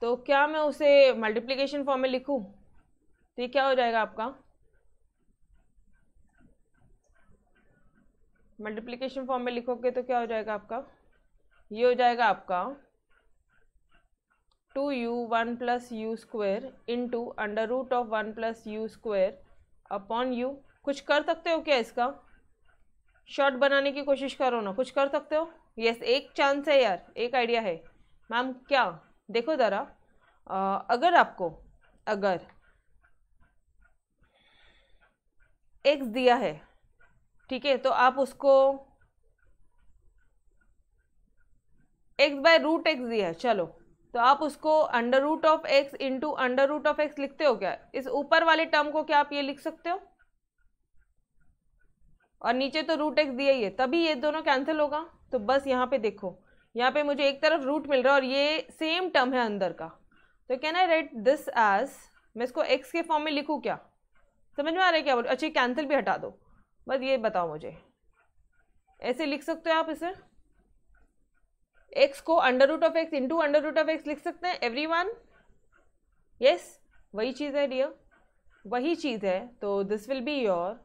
तो क्या मैं उसे मल्टीप्लिकेशन फॉर्म में लिखूँ तो ये क्या हो जाएगा आपका मल्टीप्लीकेशन फॉर्म में लिखोगे तो क्या हो जाएगा आपका ये हो जाएगा आपका two u one plus u square into under root of one plus u square upon u कुछ कर सकते हो क्या इसका शॉर्ट बनाने की कोशिश करो ना कुछ कर सकते हो यस yes, एक चांस है यार एक आइडिया है मैम क्या देखो ज़रा अगर आपको अगर एक्स दिया है ठीक है तो आप उसको एक्स बाय रूट एक्स दिया है चलो तो आप उसको under root of x into under root of x लिखते हो क्या इस ऊपर वाले टर्म को क्या आप ये लिख सकते हो और नीचे तो रूट एक्स दिया ही है तभी ये दोनों कैंसिल होगा तो बस यहाँ पे देखो यहाँ पे मुझे एक तरफ रूट मिल रहा है और ये सेम टर्म है अंदर का तो can I write this as मैं इसको एक्स के फॉर्म में लिखूँ क्या समझ में आ रहा है क्या बोल अच्छा कैंसिल भी हटा दो बस ये बताओ मुझे ऐसे लिख सकते हो आप इसे एक्स को under root of x into under root of x लिख सकते हैं एवरी वन यस वही चीज़ है डियर वही चीज़ है तो this will be your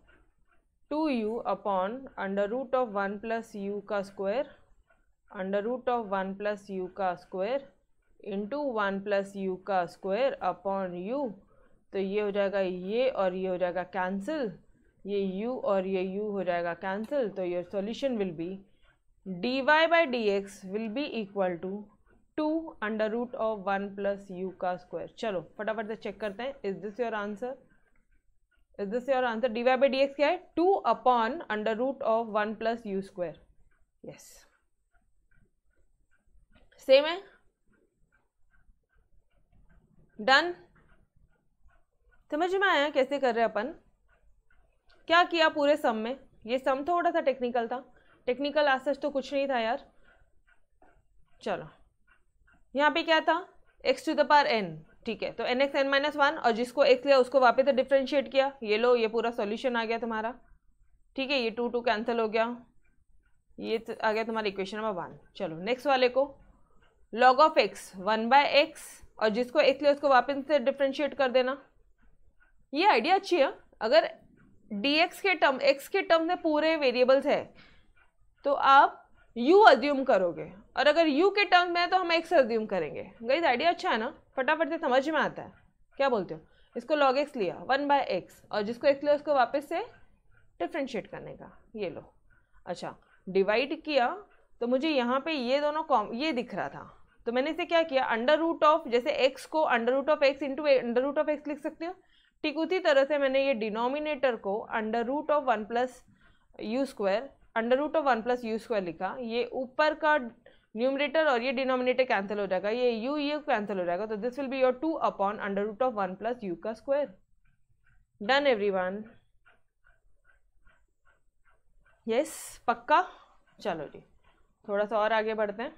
two u upon under root of one plus u का square under root of one plus u का square into one plus u का स्क्वायर अपॉन यू तो ये हो जाएगा ये और ये हो जाएगा कैंसिल ये u और ये u हो जाएगा कैंसिल तो your solution will be d y by d x will be equal to two under root of one plus u का स्क्वायर चलो फटाफट से चेक करते हैं is this your answer is this your answer d y by d x क्या है two upon under root of one plus u square yes same है डन समझ में आया कैसे कर रहे हैं अपन क्या किया पूरे सम में ये सम तो थोड़ा सा टेक्निकल था टेक्निकल आज तो कुछ नहीं था यार चलो यहाँ पे क्या था x to the power n ठीक है तो n x n minus one और जिसको एक्स लिया उसको वापस डिफ्रेंशिएट किया ये लो ये पूरा सॉल्यूशन आ गया तुम्हारा ठीक है ये टू टू कैंसिल हो गया ये आ गया तुम्हारा इक्वेशन नंबर वन चलो नेक्स्ट वाले को log of x one by x और जिसको एक्स लिया उसको वापस से डिफ्रेंशिएट कर देना ये आइडिया अच्छी है अगर dx के टर्म x के टर्म में पूरे वेरिएबल्स है तो आप u अज्यूम करोगे और अगर u के टर्म में है तो हम x अज्यूम करेंगे गई आइडिया अच्छा है ना फटाफट से समझ में आता है क्या बोलते हो इसको log x लिया वन बाय एक्स और जिसको x लिया उसको वापस से डिफ्रेंशिएट करने का ये लो अच्छा डिवाइड किया तो मुझे यहाँ पे ये दोनों कॉम ये दिख रहा था तो मैंने इसे क्या किया अंडर रूट ऑफ जैसे x को under root of x into under root of x लिख सकते हो ठीक उसी तरह से मैंने ये डिनोमिनेटर को under root of one plus u square under root of one plus u square लिखा ये ऊपर का न्यूमरेटर और ये डिनोमिनेटर कैंसिल हो जाएगा ये यू ये कैंसिल हो जाएगा तो this will be your two upon under root of one plus u का स्क्वायर डन वन यस पक्का चलो जी थोड़ा सा और आगे बढ़ते हैं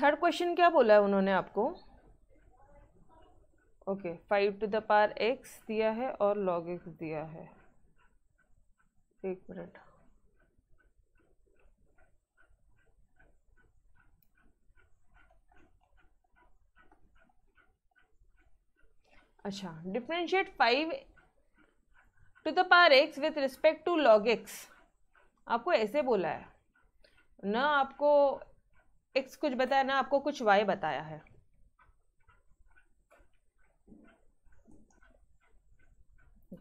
थर्ड क्वेश्चन क्या बोला है उन्होंने आपको okay five to the power x दिया है और लॉग एक्स दिया है एक मिनट अच्छा differentiate five to the power x with respect to log x आपको ऐसे बोला है ना आपको एक्स कुछ बताया ना आपको कुछ वाई बताया है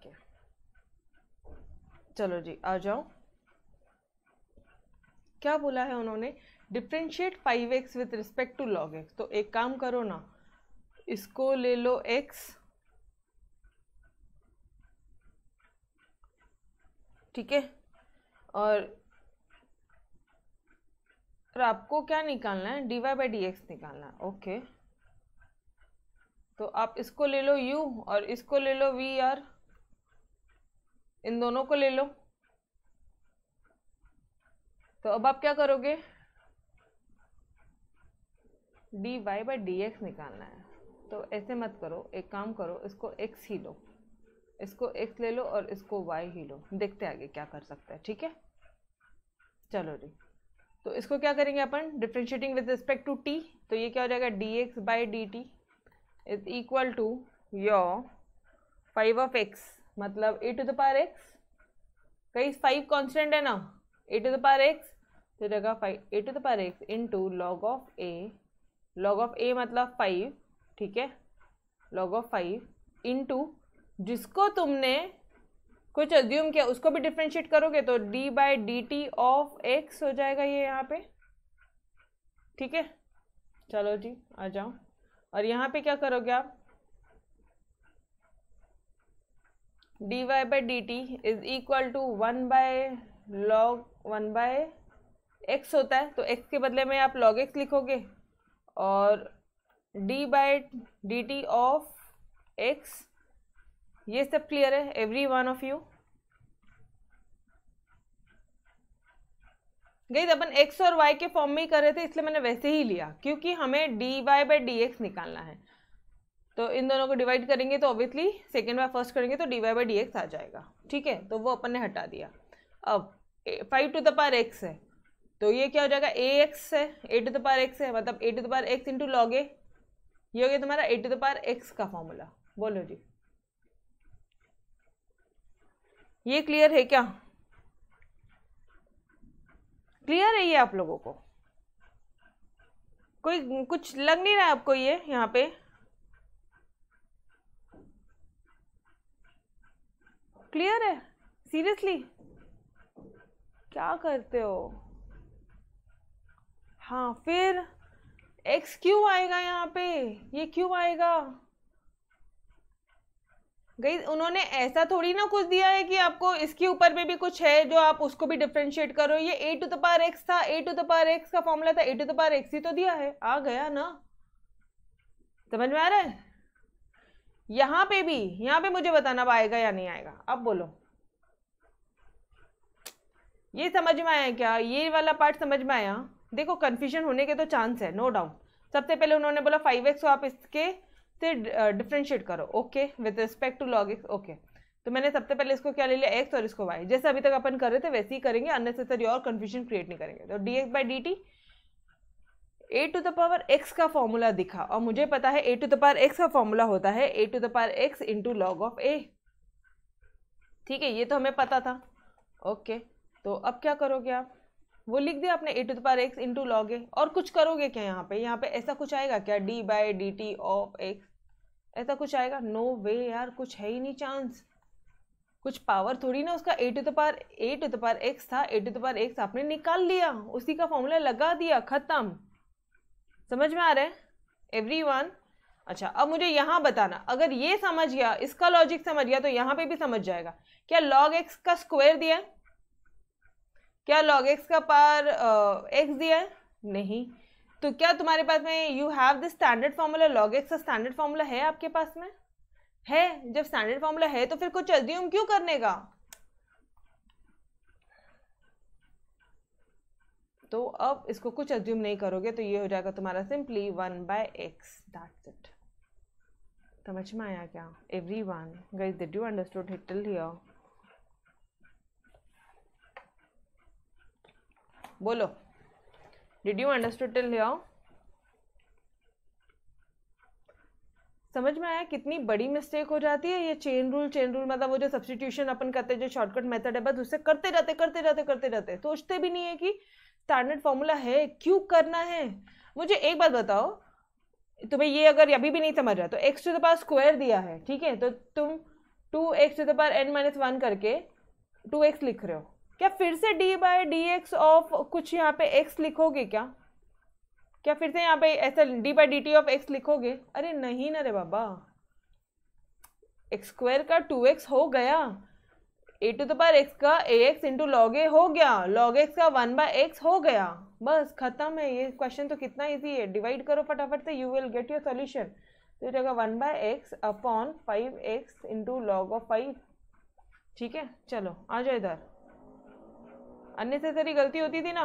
है चलो जी आ जाओ क्या बोला है उन्होंने differentiate five x with respect to log x तो एक काम करो ना इसको ले लो एक्स ठीक है और और आपको क्या निकालना है d y by d x निकालना है ओके तो आप इसको ले लो यू और इसको ले लो वी आर इन दोनों को ले लो तो अब आप क्या करोगे d y by d x निकालना है तो ऐसे मत करो एक काम करो इसको एक्स ही लो इसको एक्स ले लो और इसको वाई ही लो देखते आगे क्या कर सकते हैं ठीक है चलो जी तो इसको क्या करेंगे अपन differentiating with respect to t तो ये क्या हो जाएगा d x by d t is equal to your five of x मतलब a to the power x कई फाइव कॉन्स्टेंट है ना a to the power x तो जगह five a to the power x into log of a log of a मतलब फाइव ठीक है log of five into जिसको तुमने कुछ अज्यूम किया उसको भी डिफ्रेंशिएट करोगे तो d by d t of x हो जाएगा ये यहाँ पे ठीक है चलो जी आ जाओ और यहाँ पे क्या करोगे आप d y by d t is equal to one by log one by x होता है तो एक्स के बदले में आप लॉग एक्स लिखोगे और d by d t of x ये सब क्लियर है every one of you guys अपन एक्स और वाई के फॉर्म में ही कर रहे थे इसलिए मैंने वैसे ही लिया क्योंकि हमें d y by d x निकालना है तो इन दोनों को डिवाइड करेंगे तो ऑब्वियसली सेकेंड बाय फर्स्ट करेंगे तो dy y by d x आ जाएगा ठीक है तो वो अपन ने हटा दिया अब five to the power x है तो ये क्या हो जाएगा ए एक्स है a to the power x है मतलब a to the power x into log a ये हो गया तुम्हारा a to the power x का फॉर्मूला बोलो जी ये क्लियर है क्या क्लियर है ये आप लोगों को कोई कुछ लग नहीं रहा आपको ये यहाँ पे क्लियर है सीरियसली क्या करते हो हाँ फिर एक्स क्यू आएगा यहाँ पे ये क्यों आएगा गई उन्होंने ऐसा थोड़ी ना कुछ दिया है कि आपको इसके ऊपर में भी कुछ है जो आप उसको भी डिफ्रेंशिएट करो ये a to the power x था a to the power x का फॉर्मूला था a to the power x ही तो दिया है आ गया ना समझ में आ रहा है यहाँ पे भी यहाँ पे मुझे बताना आएगा या नहीं आएगा अब बोलो ये समझ में आया क्या ये वाला पार्ट समझ में आया देखो कन्फ्यूजन होने के तो चांस है नो डाउट सबसे पहले उन्होंने बोला फाइव एक्स को आप इसके से डिफ्रेंशिएट करो okay with respect to log x okay तो मैंने सबसे पहले इसको क्या ले लिया एक्स और इसको वाई जैसे अभी तक अपन कर रहे थे वैसे ही करेंगे अननेसेसरी और कन्फ्यूजन क्रिएट नहीं करेंगे तो d x by d t a to the power x का फॉर्मूला दिखा और मुझे पता है a to the power x का फॉर्मूला होता है a to the power x into log of a ठीक है ये तो हमें पता था ओके तो अब क्या करोगे आप वो लिख दिया आपने a to the power x into log a और कुछ करोगे क्या यहाँ पे यहाँ पे ऐसा कुछ आएगा क्या d by d t of x ऐसा कुछ आएगा नो no वे यार कुछ है ही नहीं चांस कुछ पावर थोड़ी ना उसका a to the power a to the power x था a to the power x आपने निकाल लिया उसी का फॉर्मूला लगा दिया खत्म समझ में आ रहा है एवरी वन अच्छा अब मुझे यहाँ बताना अगर ये समझ गया इसका लॉजिक समझ गया तो यहाँ पे भी समझ जाएगा क्या लॉग एक्स का स्क्वायर दिया है क्या log x का पावर x uh, दिया है नहीं तो क्या तुम्हारे पास में you have the standard formula log x का स्टैंडर्ड फार्मूला है आपके पास में है जब स्टैंडर्ड फार्मूला है तो फिर कुछ अज्यूम क्यों करने का तो अब इसको कुछ अज्यूम नहीं करोगे तो ये हो जाएगा तुम्हारा simply one by x that's it समझ में आया क्या every one guys did you understood till here बोलो did you understood till here समझ में आया कितनी बड़ी मिस्टेक हो जाती है ये चेन रूल चेन रूल मतलब वो जो सब्सटीट्यूशन अपन करते हैं जो शॉर्टकट मेथड है बस उससे करते रहते करते जाते करते जाते सोचते भी नहीं है कि स्टैंडर्ड फॉर्मूला है क्यों करना है मुझे एक बात बताओ तुम्हें ये अगर अभी भी नहीं समझ रहा तो एक्स टू द स्क्वायर दिया है ठीक है तो तुम two x to the n minus one करके टू एक्स लिख रहे हो क्या फिर से d by d x of कुछ यहाँ पे एक्स लिखोगे क्या क्या फिर से यहाँ पे ऐसा d by d t of x लिखोगे अरे नहीं ना रे बाबा एक्स स्क्वायर का टू एक्स हो गया ए टू दर एक्स का a x into log a हो गया लॉग एक्स का वन बाय एक्स हो गया बस खत्म है ये क्वेश्चन तो कितना इजी है डिवाइड करो फटाफट से you will get your solution तो जगह one by x upon five x into log of five ठीक है चलो आ जाओ इधर अननेसेसरी गलती होती थी ना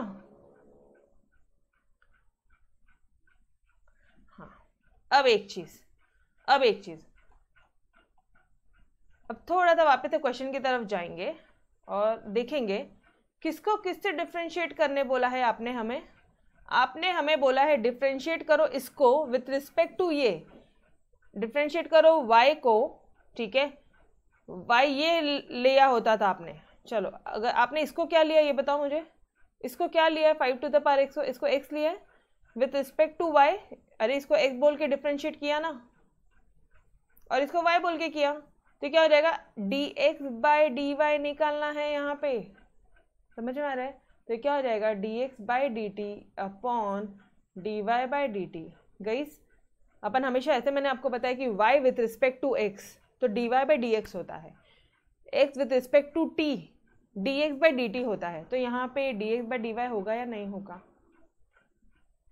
हाँ अब एक चीज अब एक चीज अब थोड़ा सा वापस से क्वेश्चन की तरफ जाएंगे और देखेंगे किसको किससे डिफ्रेंशिएट करने बोला है आपने हमें आपने हमें बोला है डिफ्रेंशिएट करो इसको विथ रिस्पेक्ट टू ये डिफ्रेंशिएट करो वाई को ठीक है वाई ये लिया होता था आपने चलो अगर आपने इसको क्या लिया ये बताओ मुझे इसको क्या लिया है फाइव टू द पार एक सौ इसको एक्स लिया है विथ रिस्पेक्ट टू वाई अरे इसको एक्स बोल के डिफ्रेंशिएट किया ना और इसको वाई बोल के किया तो क्या हो जाएगा d x by d y निकालना है यहाँ पे समझ में आ रहा है तो क्या हो जाएगा d x by d t upon d y by d t guys अपन हमेशा ऐसे मैंने आपको बताया कि y with respect to x तो d y by d x होता है x with respect to t d x by d t होता है तो यहाँ पे d x by d y होगा या नहीं होगा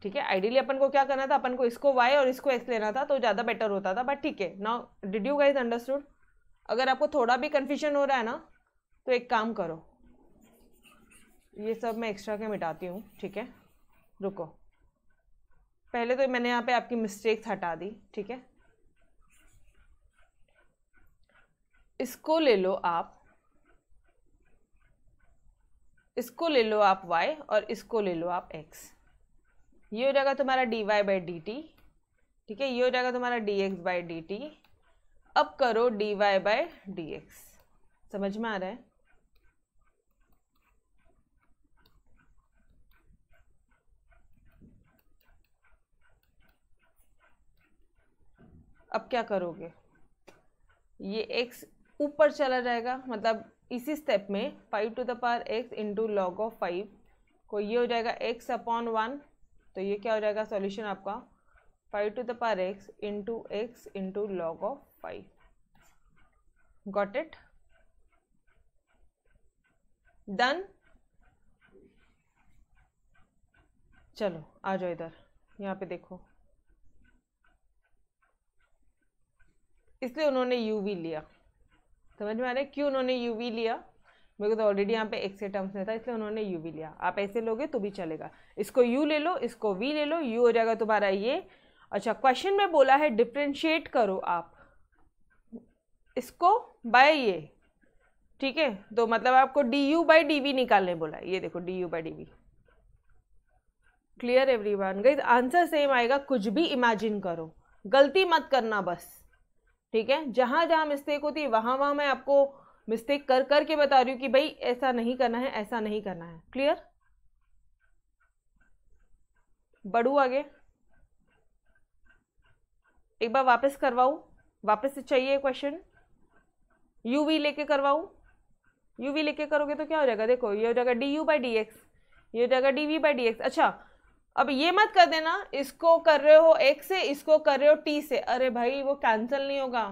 ठीक है आइडियली अपन को क्या करना था अपन को इसको वाई और इसको एक्स लेना था तो ज़्यादा बेटर होता था बट ठीक है now did you guys understood अगर आपको थोड़ा भी कन्फ्यूजन हो रहा है ना तो एक काम करो ये सब मैं एक्स्ट्रा के मिटाती हूँ ठीक है रुको पहले तो मैंने यहाँ पे आपकी मिस्टेक्स हटा दी ठीक है इसको ले लो आप इसको ले लो आप y और इसको ले लो आप x ये हो जाएगा तुम्हारा dy वाई बाई डी ठीक है ये हो जाएगा तुम्हारा dx बाई डी अब करो dy वाई बाई डी समझ में आ रहा है अब क्या करोगे ये x ऊपर चला जाएगा मतलब इसी स्टेप में five to the power x into log of five को ये हो जाएगा एक्स अपॉन वन तो ये क्या हो जाएगा सॉल्यूशन आपका five to the power x into x into log of five got it done चलो आ जाओ इधर यहाँ पे देखो इसलिए उन्होंने यू भी लिया समझ में आ रहा है क्यों उन्होंने वी लिया मेरे तो ऑलरेडी यहाँ पे एक से टर्म्स में था इसलिए उन्होंने यू वी लिया आप ऐसे लोगे तो भी चलेगा इसको यू ले लो इसको वी ले लो यू हो जाएगा तुम्हारा ये अच्छा क्वेश्चन में बोला है डिफ्रेंशिएट करो आप इसको बाय ये ठीक है तो मतलब आपको d u by d v निकालने बोला ये देखो d u by d v clear every one guys answer same आएगा कुछ भी इमेजिन करो गलती मत करना बस ठीक है जहाँ जहाँ मिस्टेक होती है वहाँ वहाँ मैं आपको मिस्टेक कर कर के बता रही हूँ कि भाई ऐसा नहीं करना है ऐसा नहीं करना है क्लियर बढ़ू आगे एक बार वापस करवाऊँ वापस से चाहिए क्वेश्चन यू वी लेके करवाऊँ यू वी लेके करोगे तो क्या हो जाएगा देखो ये हो जाएगा d u by d x ये हो जाएगा d v by d x अच्छा अब ये मत कर देना इसको कर रहे हो एक से इसको कर रहे हो टी से अरे भाई वो कैंसिल नहीं होगा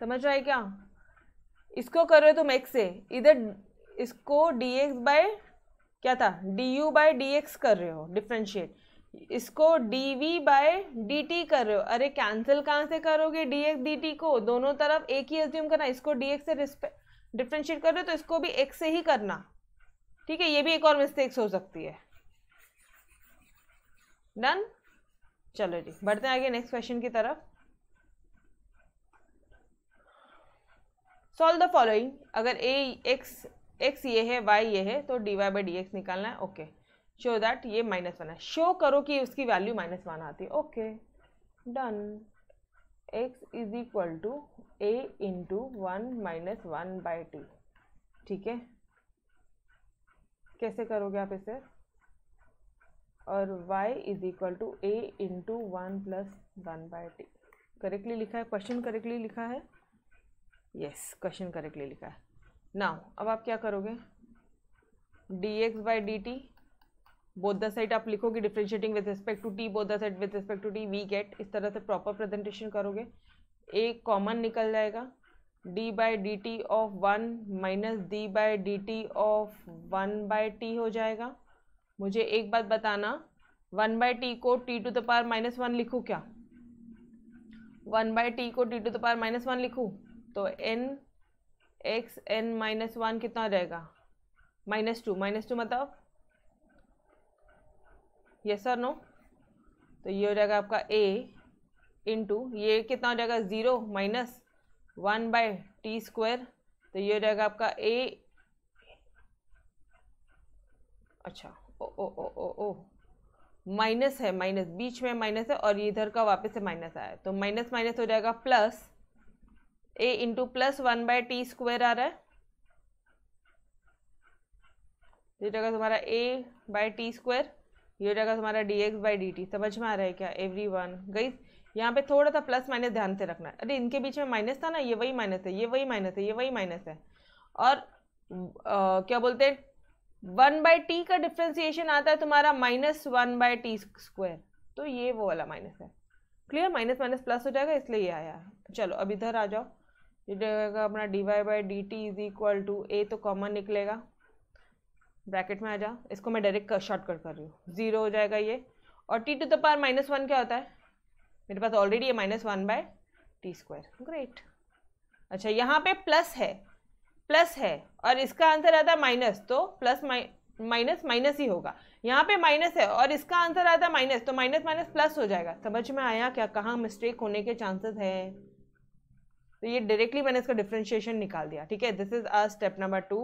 समझ आए क्या इसको कर रहे हो तुम एक से इधर इसको डी एक्स बाय क्या था d u by d x कर रहे हो डिफ्रेंशिएट इसको d v by d t कर रहे हो अरे कैंसिल कहाँ से करोगे डी एक्स डी टी को दोनों तरफ एक ही एज्यूम करना इसको डी एक्स से डिफ्रेंशिएट कर रहे हो तो इसको भी एक से ही करना ठीक है ये भी एक और मिस्टेक्स हो सकती है डन चलो जी बढ़ते हैं आगे नेक्स्ट क्वेश्चन की तरफ सॉल्व द फॉलोइंग अगर ए एक्स एक्स ये है वाई ये है तो d y by d x निकालना है ओके शो दैट ये माइनस वन है शो करो कि उसकी वैल्यू माइनस वन आती है okay done x is equal to a into one minus one by t ठीक है कैसे करोगे आप इसे और y is equal to a into one plus one by t correctly लिखा है क्वेश्चन करेक्टली लिखा है यस क्वेश्चन करेक्टली लिखा है नाउ अब आप क्या करोगे d x by d t both the side आप लिखोगे differentiating with respect to t both the side with respect to t we get इस तरह से प्रॉपर प्रेजेंटेशन करोगे ए कॉमन निकल जाएगा d by d t of one minus d by d t of one by t हो जाएगा मुझे एक बात बताना वन बाय टी को t to the power minus one लिखूँ क्या वन बाय टी को t to the power minus one लिखूँ तो n x n minus one कितना रहेगा माइनस टू माइनस टू मतलब यस सर नो तो ये हो जाएगा आपका ए इंटू ये कितना हो जाएगा zero minus one by t square तो ये हो जाएगा आपका ए अच्छा ओ ओ ओ ओ माइनस है माइनस बीच में माइनस है और इधर का वापस से माइनस आया तो माइनस माइनस हो जाएगा plus a into plus one by t square आ रहा है ये जाएगा तुम्हारा ए बाय टी स्क्वायर ये हो जाएगा तुम्हारा d x by d t समझ में आ रहा है क्या एवरी वन गई यहाँ पे थोड़ा सा प्लस माइनस ध्यान से रखना अरे इनके बीच में माइनस था ना ये वही माइनस है ये वही माइनस है ये वही माइनस है और आ, क्या बोलते हैं वन बाई टी का डिफ्रेंसिएशन आता है तुम्हारा minus one by t square तो ये वो वाला माइनस है क्लियर माइनस माइनस प्लस हो जाएगा इसलिए ये आया चलो अब इधर आ जाओ ये अपना d y by d t is equal to a तो कॉमन निकलेगा ब्रैकेट में आ जा इसको मैं डायरेक्ट शॉर्टकट कर रही हूँ जीरो हो जाएगा ये और t to the power minus one क्या होता है मेरे पास ऑलरेडी है minus one by t square great अच्छा यहाँ पे प्लस है प्लस है और इसका आंसर आता है माइनस तो प्लस माइनस माइनस ही होगा यहाँ पे माइनस है और इसका आंसर आता है माइनस तो माइनस माइनस प्लस हो जाएगा समझ में आया क्या कहाँ मिस्टेक होने के चांसेस है तो ये डायरेक्टली मैंने इसका डिफ्रेंशिएशन निकाल दिया ठीक है this is a step number two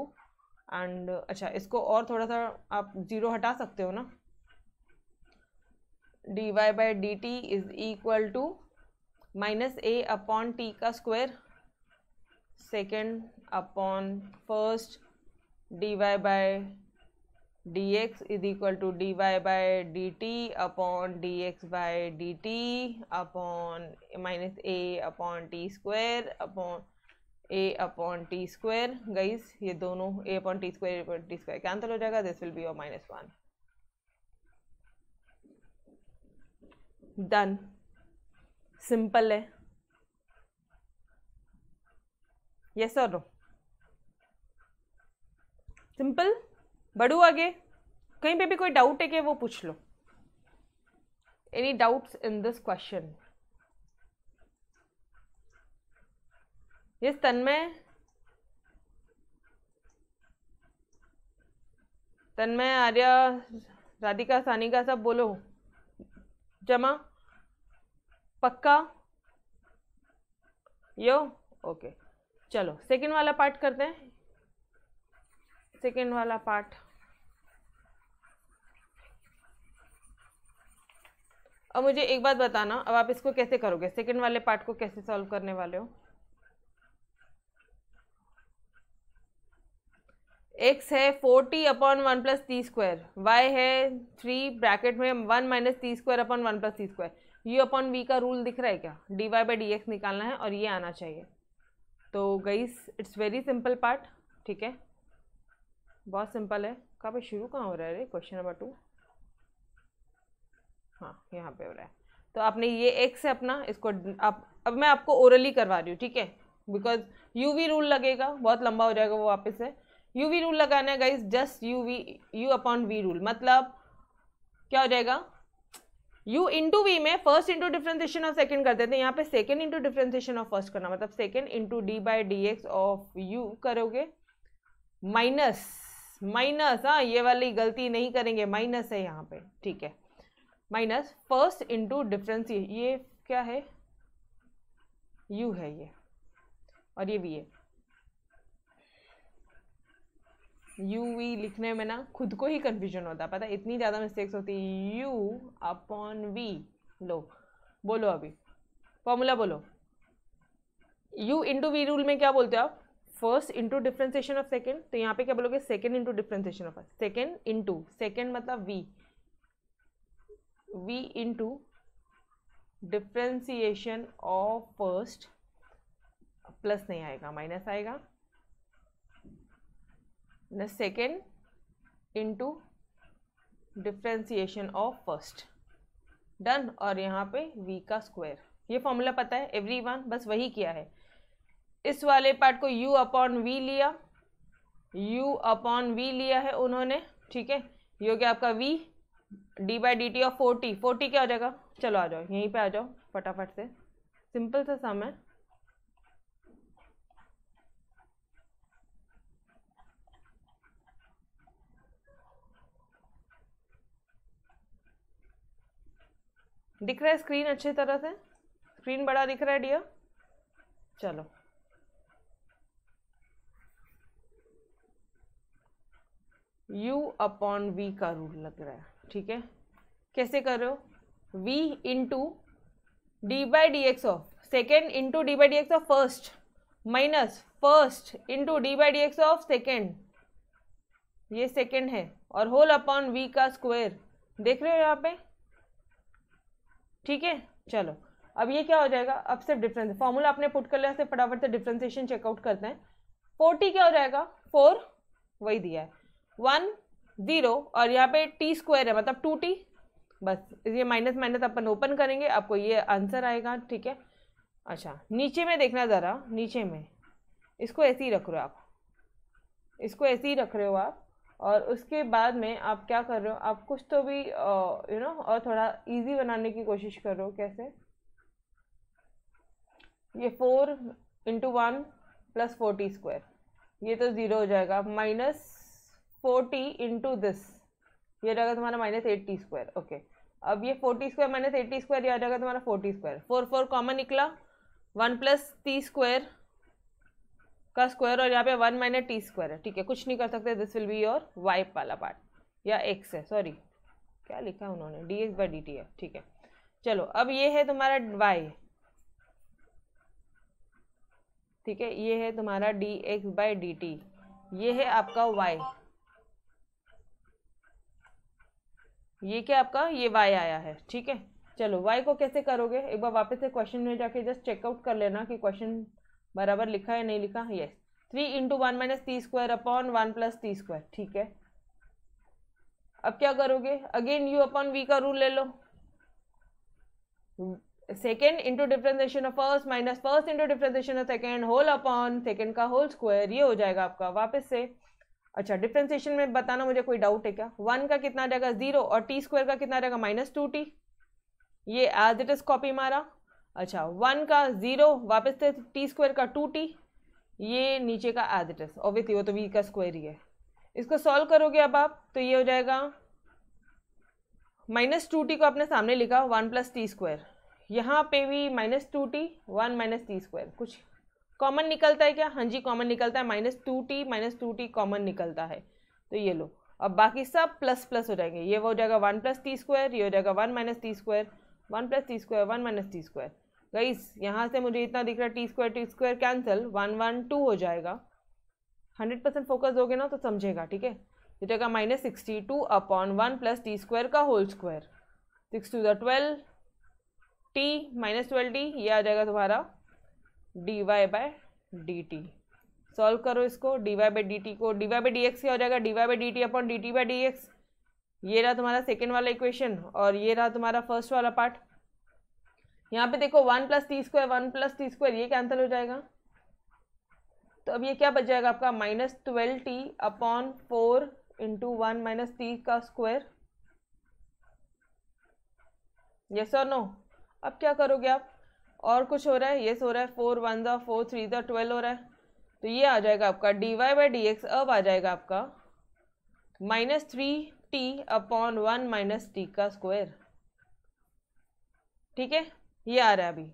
and अच्छा इसको और थोड़ा सा आप जीरो हटा सकते हो ना d y by d t is equal to minus a upon t का square second upon first d y by d x is equal to d y by d t upon d x by d t upon minus a upon t square upon a upon t square guys ये दोनों a upon t square upon t square cancel हो जाएगा this will be of minus one done simple है यस और नो सिंपल बढ़ू आगे कहीं पे भी कोई डाउट है कि वो पूछ लो any doubts in this question yes Tanmay Tanmay Arya Radhika Sanika सब बोलो जमा पक्का यो ओके चलो सेकंड वाला पार्ट करते हैं सेकेंड वाला पार्ट अब मुझे एक बात बताना अब आप इसको कैसे करोगे सेकेंड वाले पार्ट को कैसे सॉल्व करने वाले हो एक्स है four t upon one plus t square y है थ्री ब्रैकेट में one minus t square upon one plus t square u upon v का रूल दिख रहा है क्या d y by d x निकालना है और ये आना चाहिए तो guys it's very simple part ठीक है बहुत सिंपल है कहाँ पे शुरू कहाँ हो रहा है रे क्वेश्चन नंबर टू हाँ यहाँ पे हो रहा है तो आपने ये एक्स है अपना इसको आप अब मैं आपको ओरली करवा रही हूँ ठीक है बिकॉज यू वी रूल लगेगा बहुत लंबा हो जाएगा वो वापस से यू वी रूल लगाना है guys just u v u upon v rule मतलब क्या हो जाएगा यू इंटू वी में first into differentiation of second कर देते हैं यहाँ पे second into differentiation of first करना मतलब second into d by d x of u करोगे माइनस माइनस हाँ ये वाली गलती नहीं करेंगे माइनस है यहाँ पे ठीक है माइनस फर्स्ट इंटू डिफरेंस ये क्या है यू है ये और ये भी है यू वी लिखने में ना खुद को ही कन्फ्यूजन होता है पता इतनी ज़्यादा मिस्टेक्स होती है यू अपॉन वी लो बोलो अभी फॉर्मूला बोलो यू इंटू वी रूल में क्या बोलते हो आप first into differentiation of second तो यहाँ पे क्या बोलोगे second into differentiation of second into second मतलब v v into differentiation of first plus नहीं आएगा माइनस आएगा second into differentiation of first done और यहाँ पे वी का स्क्वायर ये फॉर्मूला पता है एवरी वन बस वही किया है इस वाले पार्ट को u अपॉन वी लिया u अपॉन वी लिया है उन्होंने ठीक है ये हो गया आपका v d by d t of four t four t क्या हो जाएगा चलो आ जाओ यहीं पे आ जाओ फटाफट से सिंपल सा सम है दिख रहा है स्क्रीन अच्छी तरह से स्क्रीन बड़ा दिख रहा है डियर चलो यू अपॉन वी का रूल लग रहा है ठीक है कैसे कर रहे हो v into d by d x of second into d by d x of first minus first into d by d x of second ये सेकेंड है और होल अपॉन वी का स्क्वायर देख रहे हो यहाँ पे ठीक है चलो अब ये क्या हो जाएगा अब सिर्फ डिफरेंस फॉर्मूला आपने पुट कर लिया से फटाफट से डिफ्रेंसिएशन चेकआउट करते हैं फोर्टी क्या हो जाएगा फोर वही दिया है वन ज़ीरो और यहाँ पे टी स्क्वायर है मतलब टू टी बस ये माइनस माइनस अपन ओपन करेंगे आपको ये आंसर आएगा ठीक है अच्छा नीचे में देखना ज़रा नीचे में इसको ऐसे ही रख रहे हो आप इसको ऐसे ही रख रहे हो आप और उसके बाद में आप क्या कर रहे हो आप कुछ तो भी यू नो और थोड़ा इजी बनाने की कोशिश कर रहे हो कैसे ये four into one plus four t square ये तो ज़ीरो हो जाएगा माइनस फोर्टी इंटू दिस ये आ जाएगा तुम्हारा माइनस एट्टी स्क्वायर ओके अब ये four t square minus eight t square ये आ जाएगा तुम्हारा four t square four four common निकला वन प्लस टी स्क्वायर का स्क्वायर और यहाँ पे वन माइनस टी स्क्वायर है ठीक है कुछ नहीं कर सकते this will be your y वाला पार्ट या एक्स है सॉरी क्या लिखा है उन्होंने d x by d t है ठीक है चलो अब ये है तुम्हारा वाई ठीक है ये है तुम्हारा d x by d t ये है आपका वाई ये क्या आपका ये वाई आया है ठीक है चलो वाई को कैसे करोगे एक बार वापस से क्वेश्चन में जाके जस्ट चेकआउट कर लेना कि क्वेश्चन बराबर लिखा है नहीं लिखा yes three into one minus t square upon one plus t square ठीक है अब क्या करोगे अगेन यू अपॉन वी का रूल ले लो second into differentiation of first minus first into differentiation of second whole upon second का होल स्क्वायर ये हो जाएगा आपका वापस से अच्छा डिफ्रेंसिएशन में बताना मुझे कोई डाउट है क्या वन का कितना रहेगा जीरो और टी स्क्वायर का कितना रहेगा माइनस टू टी ये एज इट इज कॉपी मारा अच्छा वन का जीरो वापस से टी स्क्वायर का टू टी ये नीचे का एज इट इज ऑब्वियसली वो तो वी का स्क्वायर ही है इसको सॉल्व करोगे अब आप तो ये हो जाएगा माइनस टू टी को आपने सामने लिखा वन प्लस टी स्क्वायर यहाँ पे भी minus two t one minus t square कुछ कॉमन निकलता है क्या हाँ जी कॉमन निकलता है minus two t minus two t common निकलता है तो ये लो अब बाकी सब प्लस प्लस हो जाएंगे ये वो हो जाएगा वन प्लस टी स्क्वायर ये हो जाएगा one minus t square one plus t square one minus t square गई यहाँ से मुझे इतना दिख रहा है t square t square cancel one one two हो जाएगा हंड्रेड परसेंट फोकस हो ना तो समझेगा ठीक है हो जाएगा minus sixty two upon one plus t square का होल स्क्वायर सिक्स टू द twelve t minus twelve t ये आ जाएगा तुम्हारा d y by d t solve करो इसको d y by d t को d y by d x क्या हो जाएगा d y by d t upon d t by d x ये रहा तुम्हारा सेकेंड वाला इक्वेशन और ये रहा तुम्हारा फर्स्ट वाला पार्ट यहाँ पे देखो one plus t square one plus t square ये कैंसिल हो जाएगा तो अब ये क्या बच जाएगा आपका minus twelve t upon four into one minus t का स्क्वायर यस और नो अब क्या करोगे आप और कुछ हो रहा है ये सो रहा है फोर वन ज़ा फोर थ्री ज़ा ट्वेल्व हो रहा है तो ये आ जाएगा आपका d y by d x अब आ जाएगा आपका minus three t upon one minus t का स्क्वायर ठीक है ये आ रहा है अभी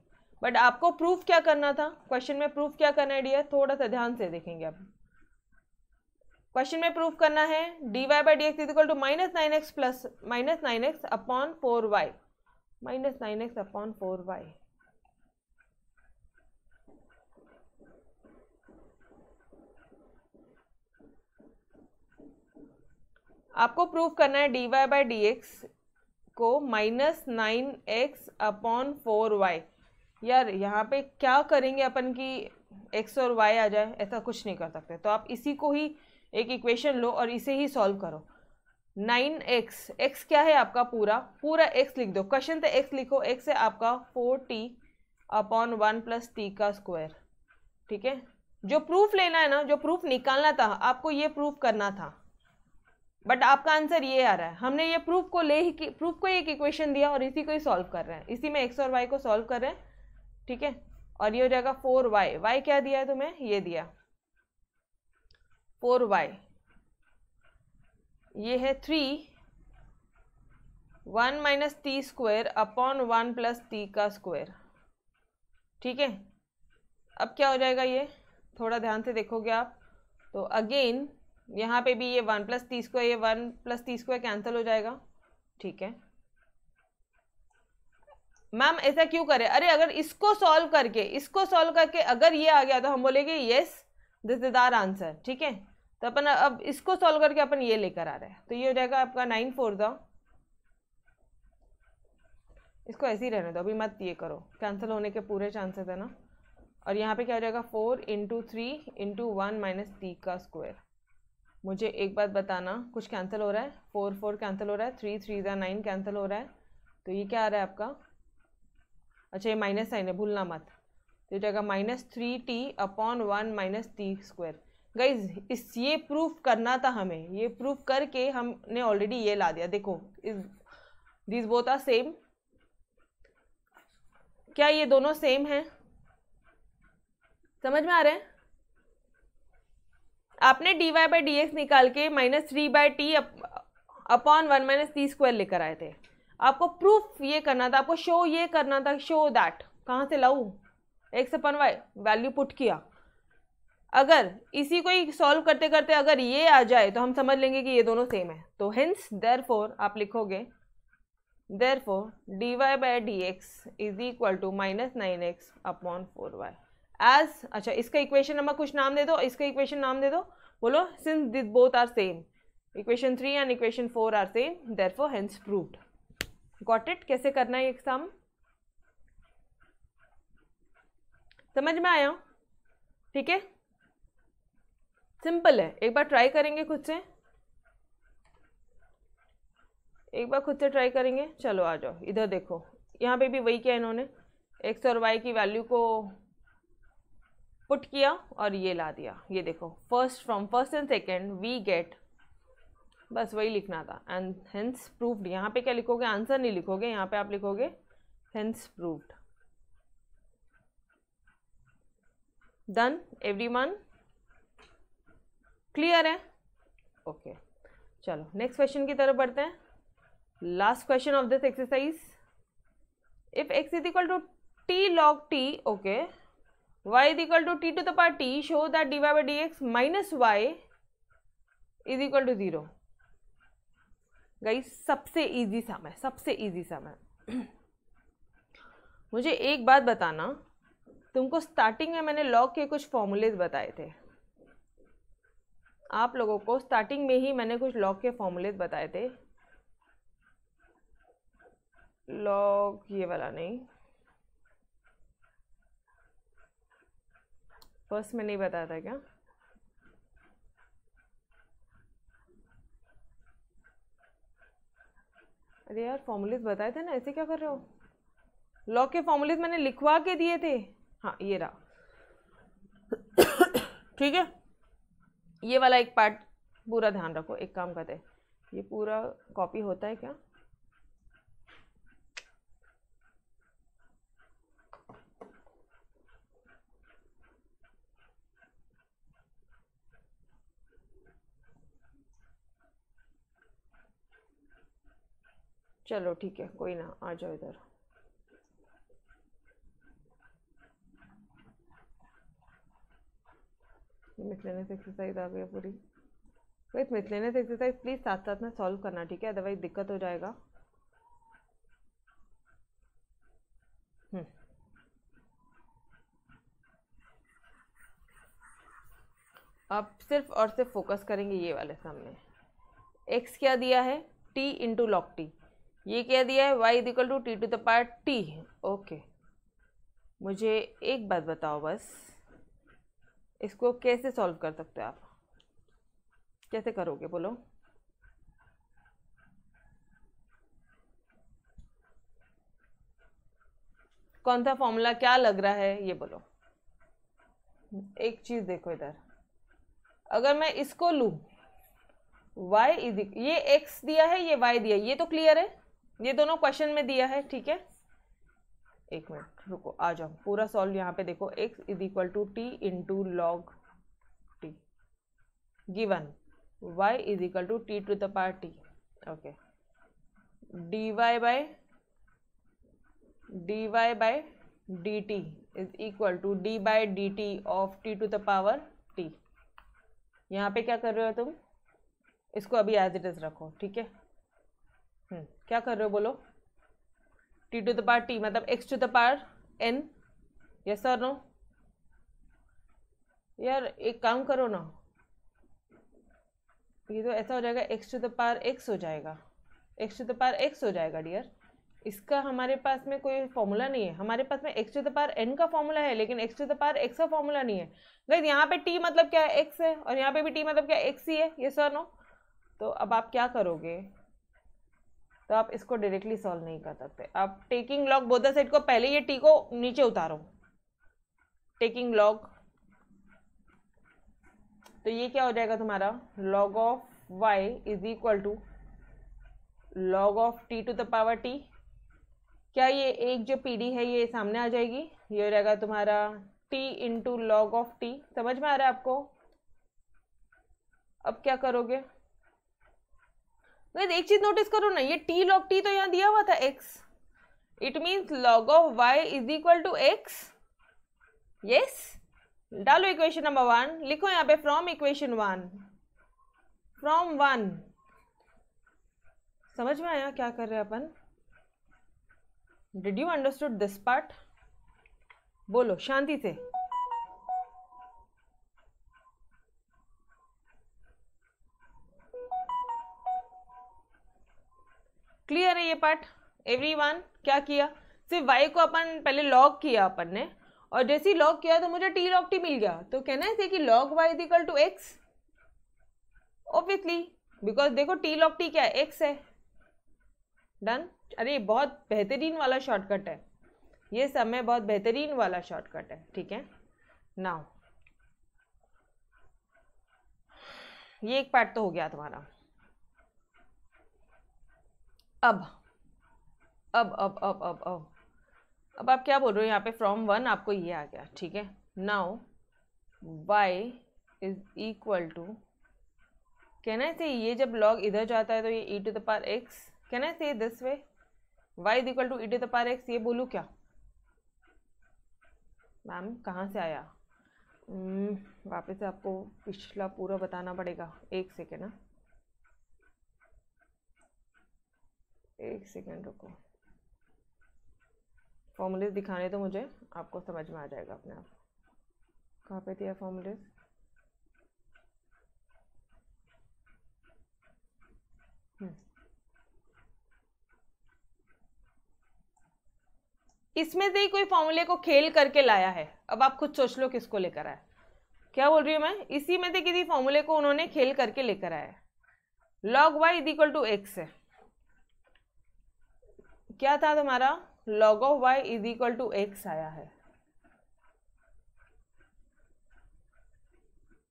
बट आपको प्रूफ क्या करना था क्वेश्चन में प्रूफ क्या करना है डी थोड़ा सा ध्यान से देखेंगे आप क्वेश्चन में प्रूफ करना है d y by d x is equal to minus nine x plus minus nine x upon four y minus nine x upon four y आपको प्रूफ करना है d y by d x को minus nine x upon four y यार यहाँ पे क्या करेंगे अपन की एक्स और वाई आ जाए ऐसा कुछ नहीं कर सकते तो आप इसी को ही एक इक्वेशन लो और इसे ही सॉल्व करो नाइन एक्स एक्स क्या है आपका पूरा पूरा एक्स लिख दो क्वेश्चन तो एक्स लिखो एक्स है आपका four t upon one plus t का स्क्वायर ठीक है जो प्रूफ लेना है ना जो प्रूफ निकालना था आपको ये प्रूफ करना था बट आपका आंसर ये आ रहा है हमने ये प्रूफ को ले ही प्रूफ को एक इक्वेशन दिया और इसी को ही सॉल्व कर रहे हैं इसी में एक्स और वाई को सॉल्व कर रहे हैं ठीक है और ये हो जाएगा फोर वाई वाई क्या दिया है तुम्हें ये दिया फोर वाई ये है three one minus t square upon one plus t का स्क्वायर ठीक है अब क्या हो जाएगा ये थोड़ा ध्यान से देखोगे आप तो अगेन यहाँ पे भी ये वन प्लस तीस को ये वन प्लस तीस को कैंसिल हो जाएगा ठीक है मैम ऐसा क्यों करें अरे अगर इसको सॉल्व करके इसको सॉल्व करके अगर ये आ गया तो हम बोलेंगे yes this is our answer ठीक है तो अपन अब इसको सॉल्व करके अपन ये लेकर आ रहे हैं तो ये हो जाएगा आपका नाइन फोर द इसको ऐसे ही रहने दो अभी मत ये करो कैंसिल होने के पूरे चांसेस है ना और यहाँ पे क्या हो जाएगा four into three into one minus t का स्क्वायर मुझे एक बात बताना कुछ कैंसिल हो रहा है फोर फोर कैंसिल हो रहा है थ्री थ्री या नाइन कैंसिल हो रहा है तो ये क्या आ रहा है आपका अच्छा ये माइनस साइन है भूलना मत तो ये जाएगा minus three t upon one minus t square guys इस ये प्रूफ करना था हमें ये प्रूफ करके हमने ऑलरेडी ये ला दिया देखो इस दिस बोथ आर सेम क्या ये दोनों सेम हैं समझ में आ रहे हैं आपने d y by d x निकाल के minus three by t upon one minus t square लेकर आए थे आपको प्रूफ ये करना था आपको शो ये करना था शो दैट कहाँ से लाऊ x upon y value put किया अगर इसी को ही सॉल्व करते करते अगर ये आ जाए तो हम समझ लेंगे कि ये दोनों सेम है तो हिंस देर फोर आप लिखोगे therefore d y by d x is equal to minus nine x upon four y as अच्छा इसका इक्वेशन नंबर कुछ नाम दे दो इसका इक्वेशन नाम दे दो बोलो since this both are same equation three and equation four are same therefore hence proved got it कैसे करना है एग्जाम समझ में आया ठीक है सिंपल है एक बार ट्राई करेंगे खुद से एक बार खुद से ट्राई करेंगे चलो आ जाओ इधर देखो यहाँ पे भी वही किया इन्होंने एक्स और वाई की वैल्यू को पुट किया और ये ला दिया ये देखो first from first and second we get बस वही लिखना था एंड हेंस प्रूव्ड यहाँ पे क्या लिखोगे आंसर नहीं लिखोगे यहाँ पे आप लिखोगे hence proved done every everyone clear है ओके okay. चलो नेक्स्ट क्वेश्चन की तरफ बढ़ते हैं last question of this exercise if x is equal to t log t okay y is equal to t to the power t show that dy by dx minus y is equal to zero guys सबसे इजी सम है सबसे इजी सम है [clears throat] मुझे एक बात बताना तुमको स्टार्टिंग में मैंने लॉग के कुछ फॉर्मूलेज बताए थे आप लोगों को स्टार्टिंग में ही मैंने कुछ लॉग के फॉर्मूलेज बताए थे लॉग ये वाला नहीं फर्स्ट में नहीं बताया था क्या अरे यार फॉर्मूलेज बताए थे ना ऐसे क्या कर रहे हो लॉ के फॉर्मूलेज मैंने लिखवा के दिए थे हाँ ये रहा ठीक है ये वाला एक पार्ट पूरा ध्यान रखो एक काम करते ये पूरा कॉपी होता है क्या चलो ठीक है कोई ना आ जाओ इधर एक्सरसाइज आ गई पूरी विथ मिसलेनियस एक्सरसाइज प्लीज़ साथ साथ में सॉल्व करना ठीक है अदरवाइज दिक्कत हो जाएगा हम्म। अब सिर्फ और सिर्फ फोकस करेंगे ये वाले सामने एक्स क्या दिया है टी इंटू लॉक टी ये क्या दिया है y equal to t to the power t okay मुझे एक बात बताओ बस इसको कैसे सॉल्व कर सकते हो आप कैसे करोगे बोलो कौन सा फॉर्मूला क्या लग रहा है ये बोलो एक चीज़ देखो इधर अगर मैं इसको लू y ये x दिया है ये y दिया है ये तो क्लियर है ये दोनों क्वेश्चन में दिया है ठीक है एक मिनट रुको आ जाओ पूरा सॉल्व यहाँ पे देखो x is equal to t into log t given y is equal to t to the power t okay d y by d y by d t is equal to d by d t of t to the power t यहाँ पे क्या कर रहे हो तुम इसको अभी एज इट इज रखो ठीक है हम्म, क्या कर रहे हो बोलो t to the power t मतलब x to the power n yes sir no यार एक काम करो ना ये तो ऐसा हो जाएगा x to the power x हो जाएगा x to the power x हो जाएगा डियर इसका हमारे पास में कोई फॉर्मूला नहीं है हमारे पास में x to the power n का फॉर्मूला है लेकिन x to the power x का फॉर्मूला नहीं है गई यहाँ पे टी मतलब क्या है एक्स है और यहाँ पे भी टी मतलब क्या एक्स ही है ये सर नो तो अब आप क्या करोगे तो आप इसको डायरेक्टली सॉल्व नहीं कर सकते आप taking log both the side को पहले ये टी को नीचे उतारो टेकिंग लॉग तो ये क्या हो जाएगा तुम्हारा log of y is equal to log of t to the power t क्या ये एक जो पीडी है ये सामने आ जाएगी ये हो जाएगा तुम्हारा t into log of t समझ में आ रहा है आपको अब क्या करोगे वैसे एक चीज नोटिस करो ना ये टी लॉग टी तो यहाँ दिया हुआ था x it means log of y is equal to x yes डालो इक्वेशन नंबर वन लिखो यहाँ पे from equation one from one समझ में आया क्या कर रहे हैं अपन did you understood this part बोलो शांति से क्लियर है ये पार्ट एवरीवन क्या किया सिर्फ वाई को अपन पहले लॉग किया अपन ने और जैसे ही लॉग किया तो मुझे टी लॉग टी मिल गया तो कहना है कि log y equal to x obviously because देखो टी लॉग टी क्या है एक्स है डन अरे बहुत बेहतरीन वाला शॉर्टकट है ये समय बहुत बेहतरीन वाला शॉर्टकट है ठीक है नाउ ये एक पार्ट तो हो गया तुम्हारा अब अब अब अब अब अब अब आप क्या बोल रहे हो यहाँ पे फ्रॉम वन आपको ये आ गया ठीक है now y is equal to can I say ये जब लॉग इधर जाता है तो ये e to the power x can I say this way y is equal to e to the power x ये बोलूँ क्या मैम कहाँ से आया hmm, वापस आपको पिछला पूरा बताना पड़ेगा एक सेकेंड ना हाँ? एक सेकेंड रुको फॉर्मूलेज दिखाने तो मुझे आपको समझ में आ जाएगा अपने आप कहाँ पे दिया फॉर्मूलेज हम्म। इसमें से ही कोई फॉर्मूले को खेल करके लाया है अब आप खुद सोच लो किसको लेकर आए क्या बोल रही हूँ मैं इसी में से किसी फॉर्मूले को उन्होंने खेल करके लेकर आया है log y is equal to x है क्या था तुम्हारा log of y is equal to x आया है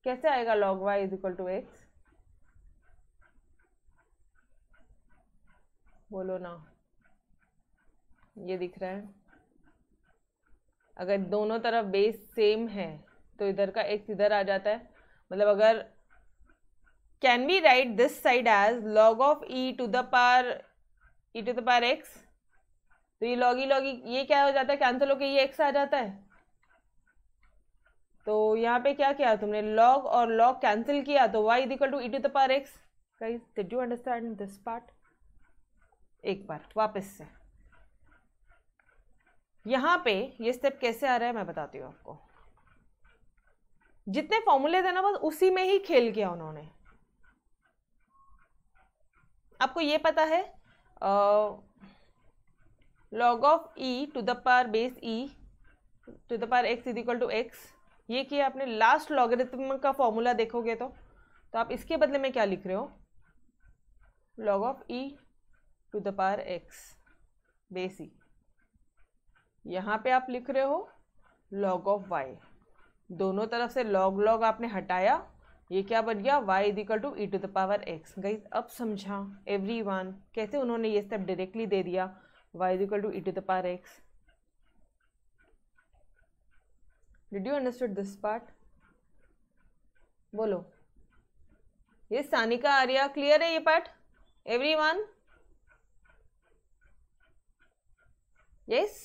कैसे आएगा log y is equal to x बोलो ना ये दिख रहा है अगर दोनों तरफ बेस सेम है तो इधर का एक्स इधर आ जाता है मतलब अगर can be write this side as log of e to the power e to the power x तो ये लॉगी लॉगी e, e, ये क्या हो जाता है कैंसिल होके ये एक्स आ जाता है तो यहाँ पे क्या किया तुमने लॉग और लॉग कैंसिल किया तो y equal to e to the power x guys did you understand this part एक बार वापस से यहाँ पे ये स्टेप कैसे आ रहा है मैं बताती हूँ आपको जितने फॉर्मूले थे ना बस उसी में ही खेल किया उन्होंने आपको ये पता है आ, log of e to the power base e to the power x is equal to x ये किया आपने लास्ट लॉगरिथम का फॉर्मूला देखोगे तो तो आप इसके बदले में क्या लिख रहे हो log of e to the power x base e यहाँ पे आप लिख रहे हो log ऑफ y दोनों तरफ से log log आपने हटाया ये क्या बन गया y is equal to e to the power x गई अब समझा एवरी वन कैसे उन्होंने ये स्टेप डायरेक्टली दे दिया y is equal to e to the power x. Did you understood this part? बोलो ये सानिका आर्या क्लियर है ये पार्ट एवरी वन यस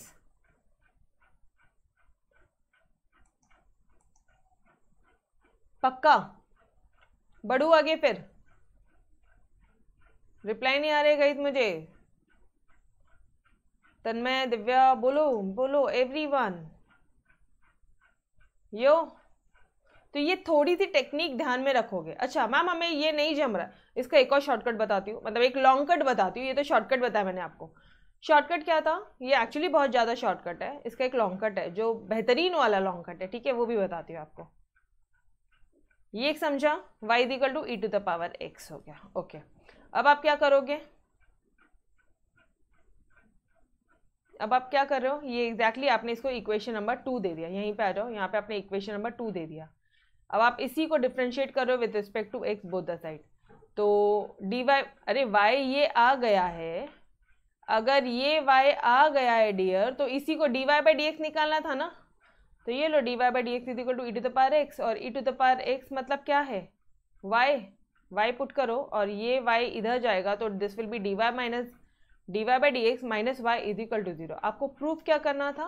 पक्का बढ़ू आगे फिर रिप्लाई नहीं आ रही गई मुझे तन्मय दिव्या बोलो बोलो एवरीवन यो तो ये थोड़ी सी टेक्निक ध्यान में रखोगे अच्छा मैम हमें ये नहीं जम रहा इसका एक और शॉर्टकट बताती हूँ मतलब एक लॉन्ग कट बताती हूँ ये तो शॉर्टकट बताया मैंने आपको शॉर्टकट क्या था ये एक्चुअली बहुत ज़्यादा शॉर्टकट है इसका एक लॉन्ग कट है जो बेहतरीन वाला लॉन्ग कट है ठीक है वो भी बताती हूँ आपको ये एक समझा y is equal to e to the power x हो गया ओके अब आप क्या करोगे अब आप क्या कर रहे हो ये एग्जैक्टली exactly आपने इसको इक्वेशन नंबर टू दे दिया यहीं पे आ जाओ यहाँ पे आपने इक्वेशन नंबर टू दे दिया अब आप इसी को डिफ्रेंशिएट कर रहे हो with respect to x both the side तो डी वाई अरे वाई ये आ गया है अगर ये वाई आ गया है डियर तो इसी को d y by d x निकालना था ना तो ये लो d y by d x to e to the power x और e to the power x मतलब क्या है वाई वाई पुट करो और ये वाई इधर जाएगा तो this will be d y minus d y by d x minus y is equal to zero आपको प्रूफ क्या करना था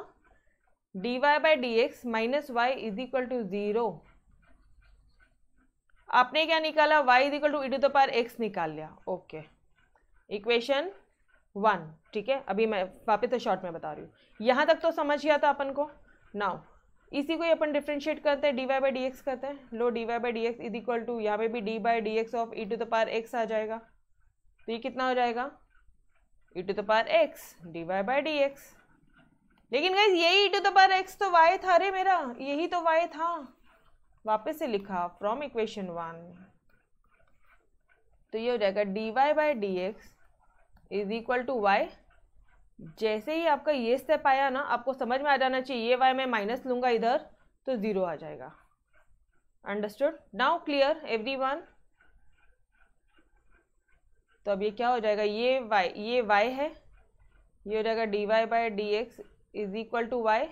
d y by d x minus y is equal to zero आपने क्या निकाला y is equal to e to the power x निकाल लिया ओके इक्वेशन वन ठीक है अभी मैं वापस तो शॉर्ट में बता रही हूँ यहाँ तक तो समझ गया था अपन को नाउ इसी को ही अपन डिफ्रेंशिएट करते हैं d y by d x करते हैं लो d y by d x is equal to यहाँ पे भी d by d x of e to the power x आ जाएगा तो ये कितना हो जाएगा e to the x d y by d x लेकिन गाइज यही ई टू द एक्स तो वाई था रे मेरा यही तो वाई था वापस से लिखा फ्रॉम इक्वेशन वन तो ये हो जाएगा d y by d x is equal to y जैसे ही आपका ये स्टेप आया ना आपको समझ में आ जाना चाहिए ये वाई मैं माइनस लूंगा इधर तो ज़ीरो आ जाएगा understood now clear every everyone तो अब ये क्या हो जाएगा ये वाई ये वाई है ये हो जाएगा d y by d x is equal to y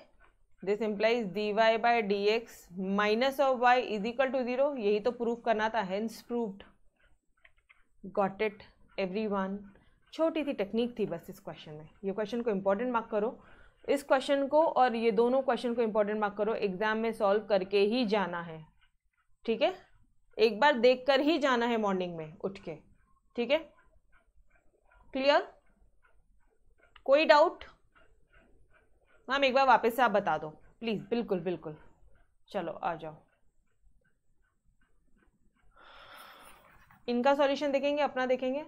this implies d y by d x minus of y is equal to zero यही तो प्रूफ करना था hence proved got it everyone छोटी सी टेक्निक थी बस इस क्वेश्चन में ये क्वेश्चन को इम्पोर्टेंट मार्क करो इस क्वेश्चन को और ये दोनों क्वेश्चन को इम्पोर्टेंट मार्क करो एग्जाम में सॉल्व करके ही जाना है ठीक है एक बार देख कर ही जाना है मॉर्निंग में उठ के ठीक है क्लियर कोई डाउट मैम एक बार वापस से आप बता दो प्लीज़ बिल्कुल बिल्कुल चलो आ जाओ इनका सॉल्यूशन देखेंगे अपना देखेंगे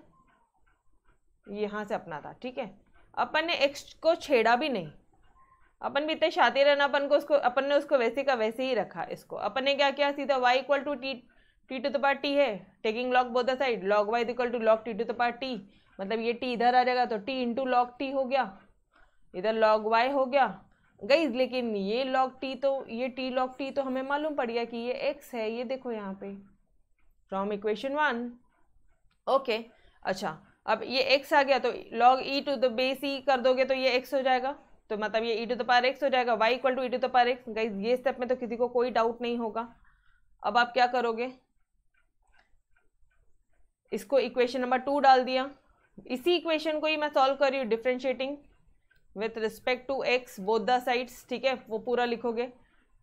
यहां से अपना था ठीक है अपन ने एक्स को छेड़ा भी नहीं अपन भी इतने शातिर रहना अपन को उसको अपन ने उसको वैसे का वैसे ही रखा इसको अपन ने क्या किया सीधा y equal to t t to the t है taking log both the side log y equal to log t to the t मतलब ये टी इधर आ जाएगा तो टी इंटू लॉग टी हो गया इधर लॉग वाई हो गया गई लेकिन ये लॉग टी तो ये टी लॉग टी तो हमें मालूम पड़ गया कि ये एक्स है ये देखो यहाँ पे फ्रॉम इक्वेशन वन ओके अच्छा अब ये एक्स आ गया तो log e to the base e कर दोगे तो ये एक्स हो जाएगा तो मतलब ये e to the power x हो जाएगा y equal to e to the power x गई ये स्टेप में तो किसी को कोई डाउट नहीं होगा अब आप क्या करोगे इसको इक्वेशन नंबर टू डाल दिया इसी इक्वेशन को ही मैं सॉल्व कर रही हूँ differentiating with respect to x both the sides ठीक है वो पूरा लिखोगे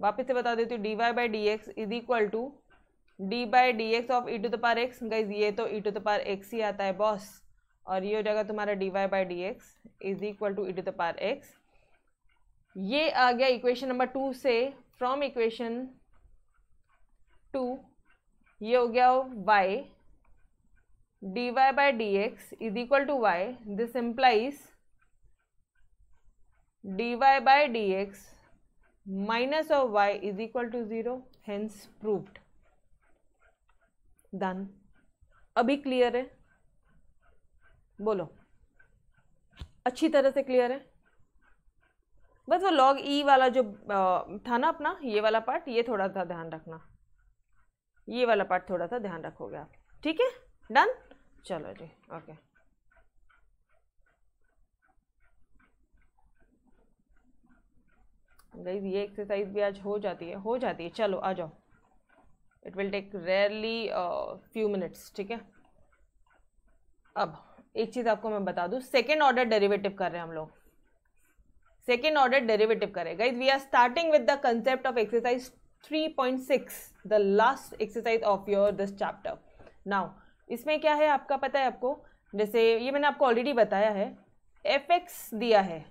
वापस से बता देती हूँ d y by d x is equal to d by d x of e to the power x guys ये तो e to the power x ही आता है बॉस और ये हो जाएगा तुम्हारा d y by d x is equal to e to the power x ये आ गया इक्वेशन नंबर टू से फ्रॉम इक्वेशन टू ये हो गया y dy by dx is equal to y this implies dy by dx minus of y is equal to zero hence proved done अभी क्लियर है बोलो अच्छी तरह से क्लियर है बस वो लॉग ई e वाला जो था ना अपना ये वाला पार्ट ये थोड़ा सा ध्यान रखना ये वाला पार्ट थोड़ा सा ध्यान रखोगे आप ठीक है डन चलो जी ओके गाइज ये एक्सरसाइज भी आज हो जाती है हो जाती है चलो आ जाओ it will take rarely few minutes ठीक है अब एक चीज़ आपको मैं बता दूँ सेकेंड ऑर्डर डेरिवेटिव कर रहे हैं हम लोग सेकेंड ऑर्डर डेरिवेटिव करें guys we are starting with the concept of exercise 3.6 the last exercise of your this chapter now इसमें क्या है आपका पता है आपको जैसे ये मैंने आपको ऑलरेडी बताया है एफ एक्स दिया है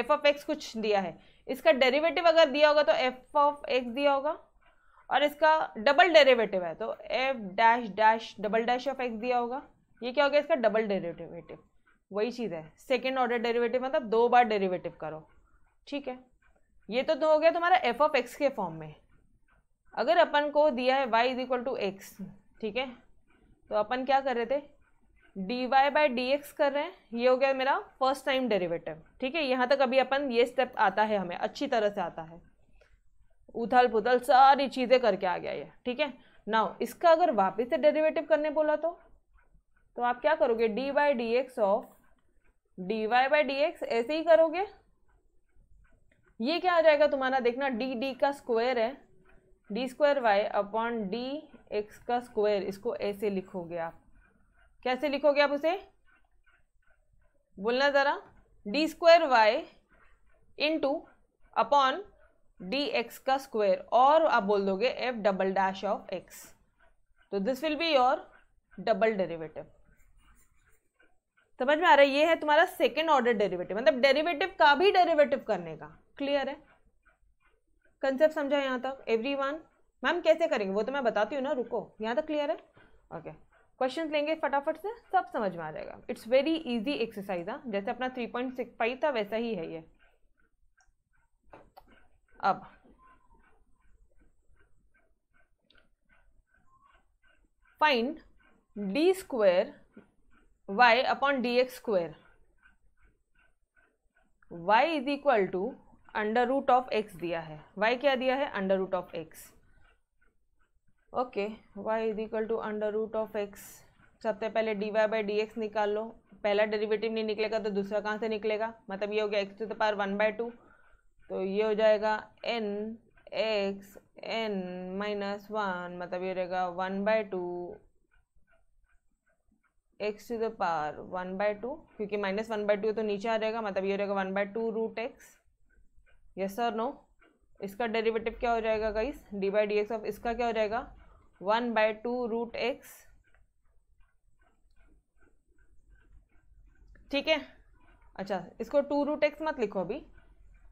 एफ ऑफ एक्स कुछ दिया है इसका डेरिवेटिव अगर दिया होगा तो एफ ऑफ एक्स दिया होगा और इसका डबल डेरिवेटिव है तो f dash dash double dash of x दिया होगा ये क्या हो गया इसका डबल डेरिवेटिव वही चीज़ है सेकेंड ऑर्डर डेरिवेटिव मतलब दो बार डेरिवेटिव करो ठीक है ये तो, हो गया तुम्हारा एफ ऑफ एक्स के फॉर्म में अगर अपन को दिया है y is equal to x ठीक है तो अपन क्या कर रहे थे d y by d x कर रहे हैं ये हो गया मेरा फर्स्ट टाइम डेरिवेटिव ठीक है यहाँ तक अभी अपन ये स्टेप आता है हमें अच्छी तरह से आता है उथल पुथल सारी चीज़ें करके आ गया ये ठीक है नाउ इसका अगर वापस से डेरिवेटिव करने बोला तो तो आप क्या करोगे d y d x of d y by d x ऐसे ही करोगे ये क्या आ जाएगा तुम्हारा देखना डी डी का स्क्वायर है d square y upon d x का स्क्वायर इसको ऐसे लिखोगे आप कैसे लिखोगे आप उसे बोलना ज़रा d square y into upon d x का स्क्वायर और आप बोल दोगे f double dash of x तो this will be your double derivative समझ में आ रहा है ये है तुम्हारा सेकेंड ऑर्डर डेरिवेटिव मतलब डेरिवेटिव का भी डेरिवेटिव करने का क्लियर है कंसेप्ट समझा यहाँ तक एवरी वन मैम कैसे करेंगे वो तो मैं बताती हूँ ना रुको यहाँ तक क्लियर है ओके क्वेश्चन लेंगे फटाफट से सब समझ में आ जाएगा इट्स वेरी इजी एक्सरसाइज हाँ जैसे अपना थ्री पॉइंट सिक्स फाइव था वैसा ही है ये अब find d square y upon d x square y is equal to under root of x दिया है वाई क्या दिया है under root of x okay y is equal to under root of x सबसे पहले d y by d x निकाल लो पहला डेरिवेटिव नहीं निकलेगा तो दूसरा कहाँ से निकलेगा मतलब ये हो गया x to the power one by two तो ये हो जाएगा n x n minus one मतलब ये रहेगा one by two x to the power one by two क्योंकि माइनस वन बाय टू तो नीचे आ जाएगा मतलब ये रहेगा one by two root x yes और नो इसका डेरिवेटिव क्या हो जाएगा guys d by d x of इसका क्या हो जाएगा one by two root x ठीक है अच्छा इसको टू रूट एक्स मत लिखो अभी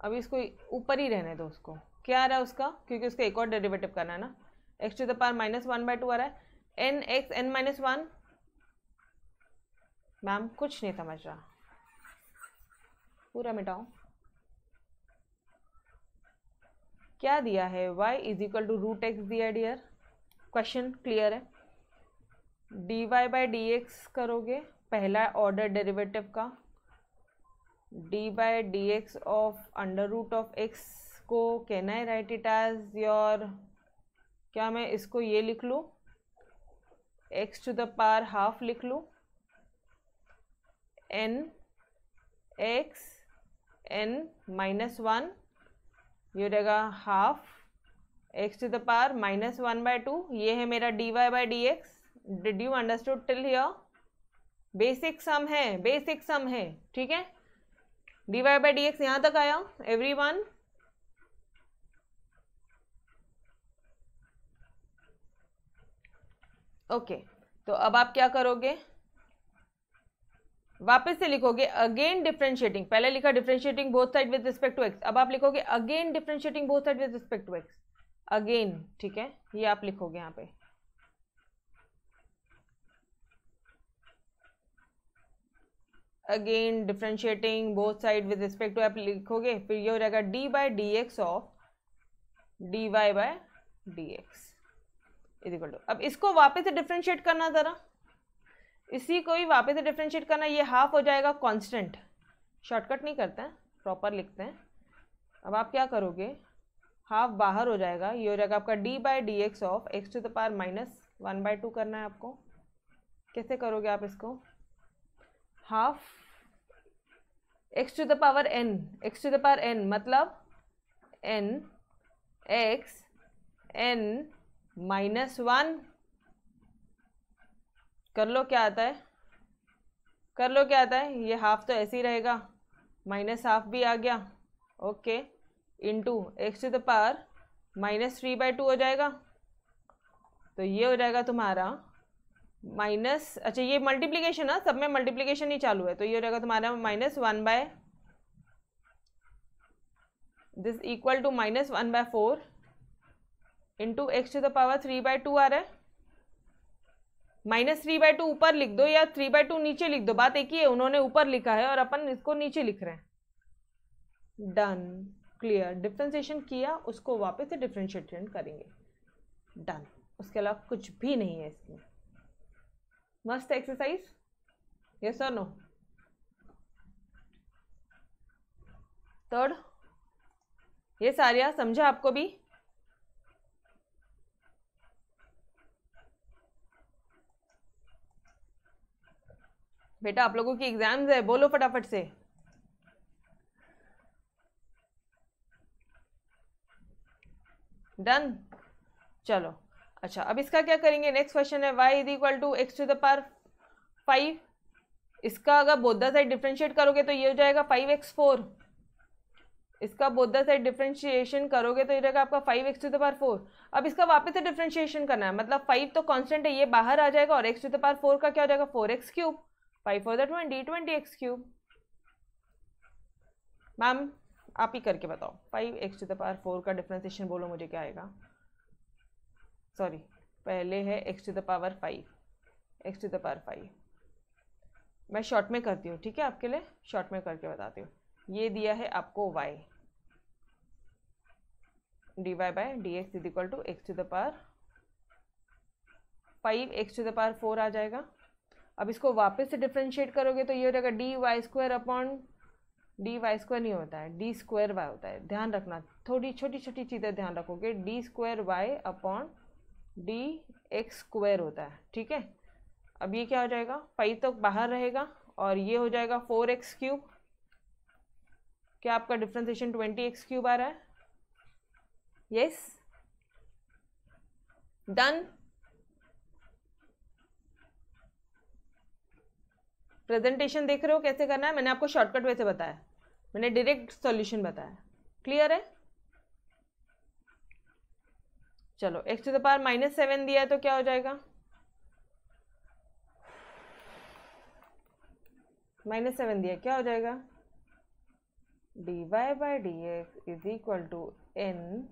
अभी इसको ऊपर ही रहने दो उसको क्या आ रहा है उसका क्योंकि उसका एक और डेरिवेटिव करना है ना x to the power minus one by two आ रहा है n x n minus one ma'am कुछ नहीं समझ रहा पूरा मिटाओ क्या दिया है y is equal to root x दिया डियर क्वेश्चन क्लियर है d y by d x करोगे पहला ऑर्डर डेरिवेटिव का d by d x of under root of x को can I write it as your क्या मैं इसको ये लिख लूँ x to the power half लिख लूँ n x n minus one ये हो जाएगा half x to the power minus one by to ये है मेरा d y by d x did you understood till here basic sum है बेसिक सम है ठीक है d y by d x यहाँ तक आया एवरी वन ओके तो अब आप क्या करोगे वापस से लिखोगे अगेन डिफ्रेंशिएटिंग पहले लिखा differentiating both side with respect to x अब आप लिखोगे again differentiating both side with respect to x again ठीक है ये आप लिखोगे यहां पे again differentiating both side with respect to आप लिखोगे फिर ये हो जाएगा d by d x of d y by d x equal to अब इसको वापस से डिफ्रेंशिएट करना ज़रा इसी को ही वापस से डिफ्रेंशिएट करना ये हाफ हो जाएगा कांस्टेंट शॉर्टकट नहीं करते हैं प्रॉपर लिखते हैं अब आप क्या करोगे हाफ बाहर हो जाएगा ये हो जाएगा आपका d by d x of x to the power minus one by two करना है आपको कैसे करोगे आप इसको half x to the power n x to the power n मतलब n x n minus one कर लो क्या आता है कर लो क्या आता है ये हाफ तो ऐसे ही रहेगा माइनस हाफ भी आ गया okay into x to the power minus three by two हो जाएगा तो ये हो जाएगा तुम्हारा माइनस अच्छा ये मल्टीप्लीकेशन है हाँ, सब में मल्टीप्लीकेशन ही चालू है तो ये हो जाएगा तुम्हारा minus one by this equal to minus one by four into x to the power three by two आ रहा है माइनस थ्री बाय टू ऊपर लिख दो या थ्री बाय टू नीचे लिख दो बात एक ही है उन्होंने ऊपर लिखा है और अपन इसको नीचे लिख रहे हैं डन क्लियर डिफ्रेंसिएशन किया उसको वापस से डिफ्रेंशिएशन करेंगे डन उसके अलावा कुछ भी नहीं है इसमें मस्त एक्सरसाइज ये सर नो थर्ड ये सारिया समझा आपको भी बेटा आप लोगों की एग्जाम्स है बोलो फटाफट से डन चलो अच्छा अब इसका क्या करेंगे नेक्स्ट क्वेश्चन है y is equal to x to the power five इसका अगर बोधा साइड डिफ्रेंशिएट करोगे तो ये हो जाएगा फाइव एक्स फोर इसका बोधा साइड डिफ्रेंशिएशन करोगे तो ये रहेगा आपका five x to the power four अब इसका वापस से डिफ्रेंशिएशन करना है मतलब फाइव तो कांस्टेंट है ये बाहर आ जाएगा और x to the power four का क्या हो जाएगा four x cube five four the twenty twenty x cube ma'am आप ही करके बताओ five x to the power four का डिफ्रेंसिएशन बोलो मुझे क्या आएगा सॉरी पहले है x to the power five x to the power five मैं शॉर्ट में करती हूँ ठीक है आपके लिए शॉर्ट में करके बताती हूँ ये दिया है आपको y d y by d x is equal to x to the power five x to the power four आ जाएगा अब इसको वापस से डिफ्रेंशिएट करोगे तो ये हो जाएगा d y square upon d y square नहीं होता है डी स्क्वायर वाई होता है ध्यान रखना थोड़ी छोटी छोटी चीज़ें ध्यान रखोगे d square y upon d x square होता है ठीक है अब ये क्या हो जाएगा फाइव तो बाहर रहेगा और ये हो जाएगा फोर एक्स क्यूब क्या आपका डिफ्रेंसिएशन ट्वेंटी एक्स क्यूब आ रहा है यस yes? डन प्रेजेंटेशन देख रहे हो कैसे करना है मैंने आपको शॉर्टकट वे से बताया मैंने डायरेक्ट सॉल्यूशन बताया क्लियर है चलो x to the power minus seven दिया है तो क्या हो जाएगा माइनस सेवन दिया क्या हो जाएगा d y by d x is equal to n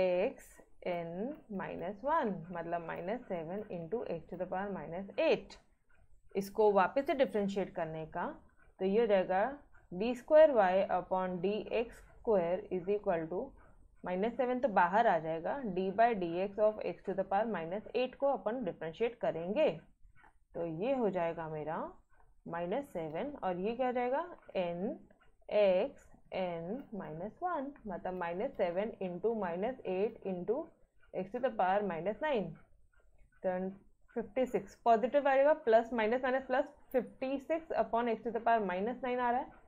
x n minus one मतलब minus seven into x to the power minus eight इसको वापस से डिफ्रेंशिएट करने का तो ये हो जाएगा d square y upon d x square is equal to minus seven तो बाहर आ जाएगा d by d x of x to the power minus eight को अपन डिफ्रेंशिएट करेंगे तो ये हो जाएगा मेरा माइनस सेवन और ये क्या हो जाएगा n x n minus one मतलब minus seven into minus eight into x to the power minus nine fifty six positive आएगा plus minus minus plus fifty six upon x to the power minus nine आ रहा है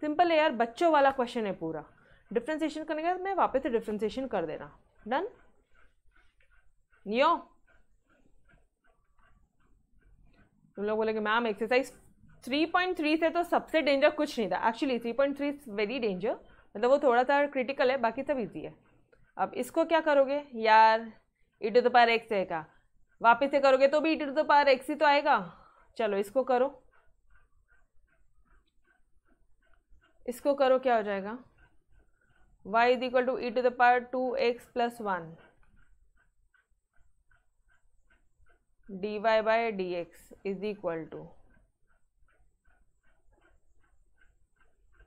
सिंपल है यार बच्चों वाला क्वेश्चन है पूरा डिफ्रेंसिएशन करने के बाद मैं वापस से डिफ्रेंसिएशन कर देना डन नियो तुम लोग कि मैम एक्सरसाइज 3.3 से तो सबसे डेंजर कुछ नहीं था एक्चुअली 3.3 इज वेरी डेंजर मतलब वो थोड़ा सा क्रिटिकल है बाकी सब ईजी है अब इसको क्या करोगे यार e to the power x है का वापस से करोगे तो भी e to the power x ही तो आएगा चलो इसको करो इसको करो क्या हो जाएगा y is equal to e to the power two x plus one d y by d x is equal to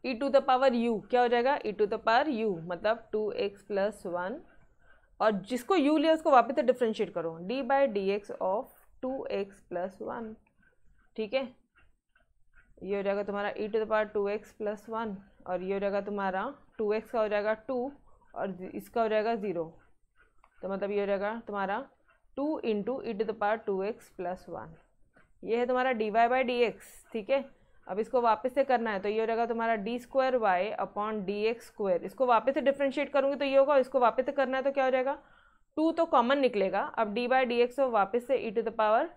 e to the power u क्या हो जाएगा e to the power u मतलब टू एक्स प्लस वन और जिसको यू लिया उसको वापस से डिफ्रेंशिएट करो d by d x of two x plus one ठीक है ये हो जाएगा तुम्हारा e to the power two x plus one और ये हो जाएगा तुम्हारा टू एक्स का हो जाएगा टू और इसका हो जाएगा ज़ीरो तो मतलब ये हो जाएगा तुम्हारा two into e to the power two x plus one ये है तुम्हारा d y by d x ठीक है अब इसको वापस से करना है तो ये हो जाएगा तुम्हारा d square y upon d x square इसको वापस से डिफ्रेंशिएट करूँगी तो ये होगा इसको वापस से करना है तो क्या हो जाएगा टू तो कॉमन निकलेगा अब डी बाई डी एक्स वापस से e to the power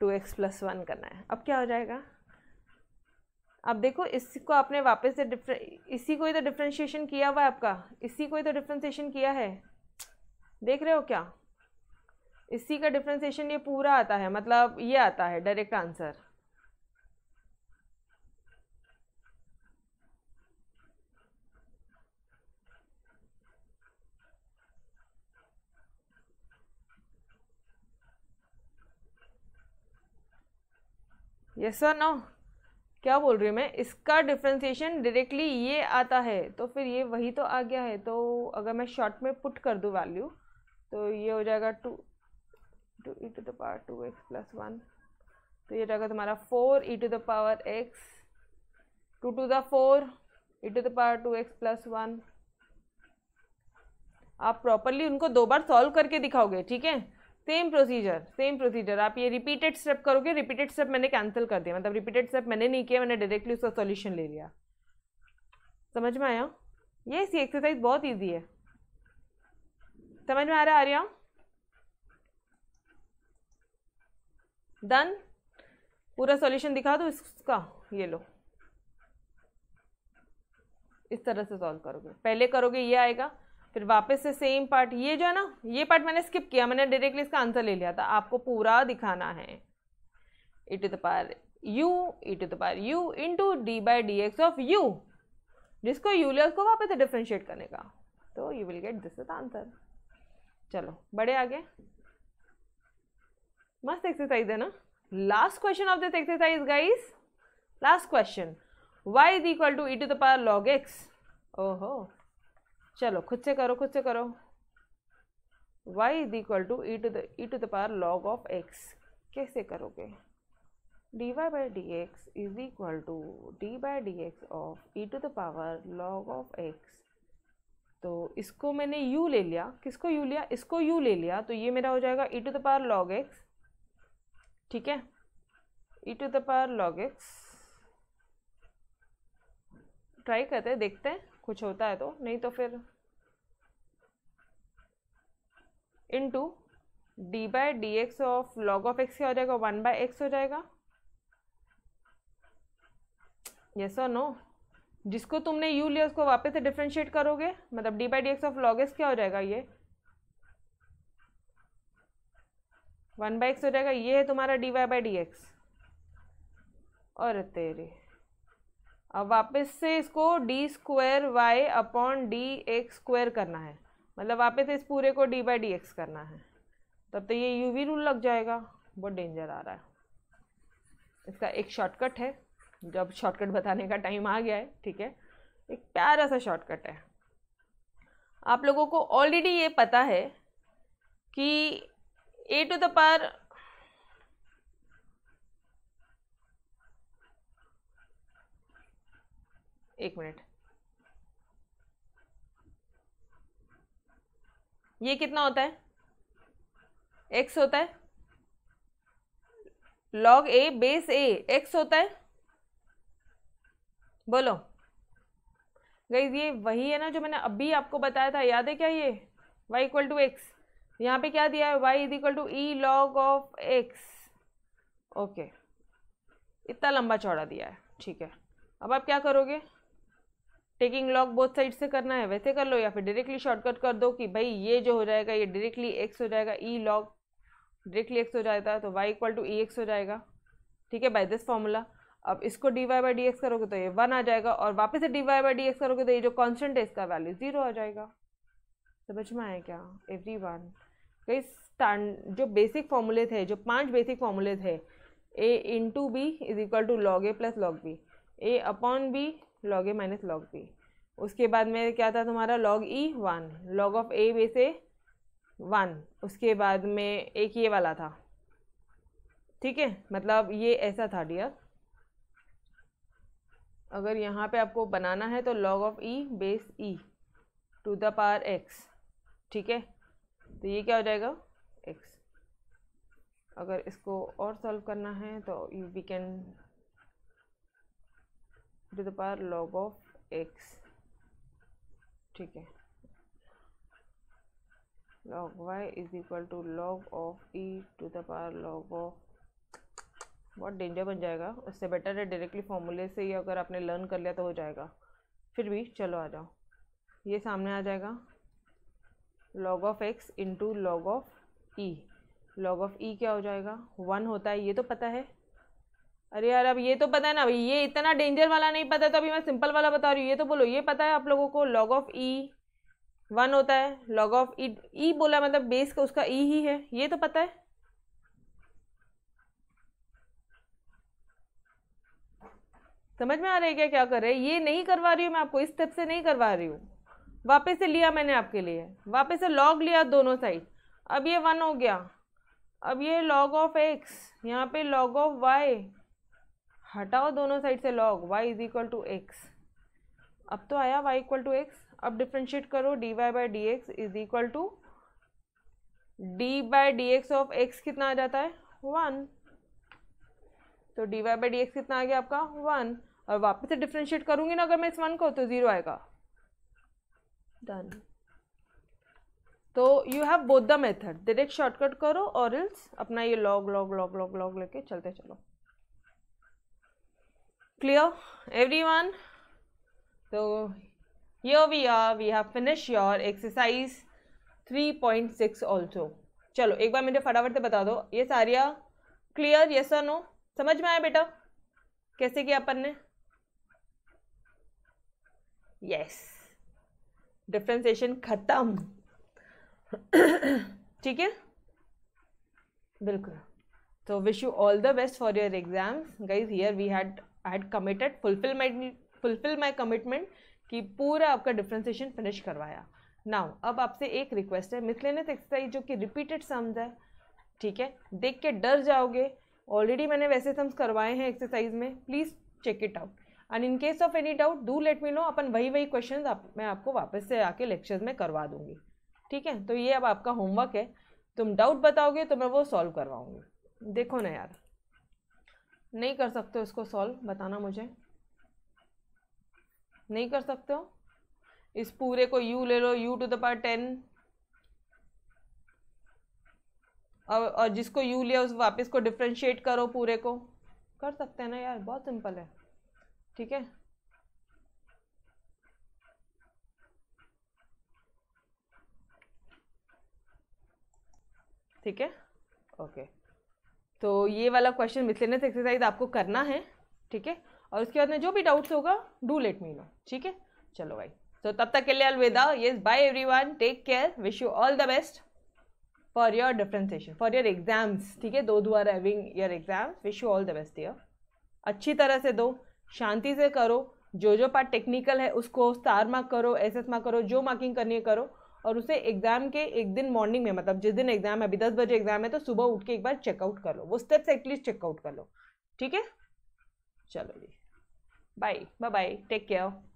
two x plus one करना है अब क्या हो जाएगा अब देखो इसको आपने वापस से डिफ्रे इसी को ही तो डिफ्रेंशिएशन किया हुआ है आपका इसी को ही तो डिफ्रेंशिएशन किया है देख रहे हो क्या इसी का डिफ्रेंसिएशन ये पूरा आता है मतलब ये आता है direct answer yes sir no क्या बोल रही हूँ मैं इसका डिफ्रेंसिएशन डायरेक्टली ये आता है तो फिर ये वही तो आ गया है तो अगर मैं शॉर्ट में पुट कर दूँ वैल्यू तो ये हो जाएगा two two e to the power two x plus one तो ये रहेगा तुम्हारा four e to the power x two to the four e to the power two x plus one आप प्रॉपरली उनको दो बार सॉल्व करके दिखाओगे ठीक है सेम प्रोसीजर सेम प्रोसीजर आप ये रिपीटेड स्टेप करोगे रिपीटेड स्टेप मैंने कैंसिल कर दिया मतलब रिपीटेड स्टेप मैंने नहीं किया मैंने डायरेक्टली उसका सॉल्यूशन ले लिया समझ में आया ये सी एक्सरसाइज बहुत ईजी है समझ में आ रहा है आर्या डन पूरा सॉल्यूशन दिखा दो इसका ये लो इस तरह से सॉल्व करोगे पहले करोगे ये आएगा फिर वापस से सेम पार्ट ये जो है ना ये पार्ट मैंने स्किप किया मैंने डायरेक्टली इसका आंसर ले लिया था आपको पूरा दिखाना है e to the power u e to the power u two d by d x of u जिसको यू लिया उसको वापस डिफ्रेंशिएट करने का तो you will get this is answer चलो बड़े आगे मस्त एक्सरसाइज है ना last question of this exercise guys last question y is equal to e to the power log x ओहो चलो खुद से करो खुद से करो y is equal to e to the e to the power log of x कैसे करोगे d y by d x is equal to d by d x of e to the power log of x तो इसको मैंने u ले लिया किसको u लिया इसको u ले लिया तो ये मेरा हो जाएगा e to the power log x ठीक है e to the power log x try करते हैं देखते हैं कुछ होता है तो नहीं तो फिर into d by d x of log of x क्या हो जाएगा वन बाय एक्स हो जाएगा यस और नो जिसको तुमने यू लिया उसको वापस से डिफ्रेंशिएट करोगे मतलब d by d x of log x क्या हो जाएगा ये वन बाई एक्स हो जाएगा ये है तुम्हारा d y by d x और तेरे अब वापस से इसको d square y upon d x square करना है मतलब वापस इस पूरे को डी बाई डी एक्स करना है तब तो ये यू वी रूल लग जाएगा बहुत डेंजर आ रहा है इसका एक शॉर्टकट है जब शॉर्टकट बताने का टाइम आ गया है ठीक है एक प्यारा सा शॉर्टकट है आप लोगों को ऑलरेडी ये पता है कि ए टू द पावर एक मिनट ये कितना होता है एक्स होता है log a base a x होता है बोलो गई ये वही है ना जो मैंने अभी आपको बताया था याद है क्या ये वाई इक्वल टू एक्स यहाँ पे क्या दिया है y is equal to e log of x okay इतना लंबा चौड़ा दिया है ठीक है अब आप क्या करोगे टेकिंग लॉग बोथ साइड से करना है वैसे कर लो या फिर डायरेक्टली शॉर्टकट कर दो कि भाई ये जो हो जाएगा ये डायरेक्टली एक्स हो जाएगा ई लॉग डायरेक्टली एक्स हो जाता है तो y equal to e x हो जाएगा ठीक है बाई दिस फॉर्मूला अब इसको d y by d x करोगे तो ये वन आ जाएगा और वापस से d y by d x करोगे तो ये जो कॉन्स्टेंट है इसका वैल्यू ज़ीरो आ जाएगा समझ में आया क्या एवरी वन कई जो बेसिक फॉर्मूले थे जो पांच बेसिक फॉर्मूले थे a into b is equal to log a plus log b a upon b log a minus log b उसके बाद में क्या था तुम्हारा log e one log of a base a one उसके बाद में एक ये वाला था ठीक है मतलब ये ऐसा था डियर अगर यहाँ पे आपको बनाना है तो log of e base e to the power x ठीक है तो ये क्या हो जाएगा एक्स अगर इसको और सॉल्व करना है तो you we can to the power log of x ठीक है log y is equal to log ऑफ e to the power log बहुत डेंजर बन जाएगा उससे बेटर है डायरेक्टली फॉर्मूले से ही अगर आपने लर्न कर लिया तो हो जाएगा फिर भी चलो आ जाओ ये सामने आ जाएगा log of x into log of e log of e क्या हो जाएगा वन होता है ये तो पता है अरे यार अब ये तो पता है ना अभी ये इतना डेंजर वाला नहीं पता तो अभी मैं सिंपल वाला बता रही हूँ ये तो बोलो ये पता है आप लोगों को लॉग ऑफ ई वन होता है लॉग ऑफ ई बोला मतलब बेस का उसका ई e ही है ये तो पता है समझ में आ रहा है क्या क्या कर रहे हैं ये नहीं करवा रही हूँ मैं आपको इस स्टेप से नहीं करवा रही हूँ वापस से लिया मैंने आपके लिए वापस से लॉग लिया दोनों साइड अब ये वन हो गया अब ये लॉग ऑफ एक्स यहाँ पे लॉग ऑफ वाई हटाओ दोनों साइड से log y is equal to x अब तो आया वाई इक्वल टू एक्स अब डिफ्रेंशिएट करो d y by d x is equal to d by d x of x कितना आ जाता है वन तो d y by d x कितना आ गया आपका वन और वापस से डिफ्रेंशिएट करूँगी ना अगर मैं इस वन को तो ज़ीरो आएगा डन तो you have both the method direct shortcut करो और इल्स अपना ये log log log log log लेके चलते चलो क्लियर एवरीवन तो ये we are we have finished your exercise 3.6 also चलो एक बार मुझे फटाफट से बता दो ये सारिया क्लियर यस और नो समझ में आया बेटा कैसे किया अपन ने यस yes. डिफ्रेंसिएशन खत्म ठीक है बिल्कुल तो wish you all the best for your exams guys here we had I had committed fulfil my fulfil my commitment कि पूरा आपका डिफ्रेंसिएशन फिनिश करवाया नाउ अब आपसे एक रिक्वेस्ट है मिसलेनियस एक्सरसाइज जो कि रिपीटेड सम्स है ठीक है देख के डर जाओगे ऑलरेडी मैंने वैसे सम्स करवाए हैं एक्सरसाइज में please check it out and in case of any doubt do let me know अपन वही वही क्वेश्चन आप, मैं आपको वापस से आके लेक्चर्स में करवा दूंगी ठीक है तो ये अब आपका होमवर्क है तुम डाउट बताओगे तो मैं वो सॉल्व करवाऊंगी देखो ना यार नहीं कर सकते हो इसको सॉल्व बताना मुझे नहीं कर सकते हो इस पूरे को यू ले लो u to the power ten और, और जिसको यू लिया उस वापस को डिफ्रेंशिएट करो पूरे को कर सकते हैं ना यार बहुत सिंपल है ठीक है ठीक है ओके तो ये वाला क्वेश्चन मिसलेनियस एक्सरसाइज आपको करना है ठीक है और उसके बाद में जो भी डाउट्स होगा डू लेट मी नो ठीक है चलो भाई तो तब तक के लिए अलविदा yes bye everyone take care wish you all the best for your differentiation for your exams ठीक है दो दो are having your exams wish you all the best your अच्छी तरह से दो शांति से करो जो जो पार्ट टेक्निकल है उसको स्टार मार्क करो एस एस मार्क करो जो मार्किंग करनी है करो और उसे एग्जाम के एक दिन मॉर्निंग में मतलब जिस दिन एग्जाम है अभी दस बजे एग्जाम है तो सुबह उठ के एक बार चेकआउट कर लो वो स्टेप्स एटलीस्ट चेकआउट कर लो ठीक है चलो जी bye bye bye take care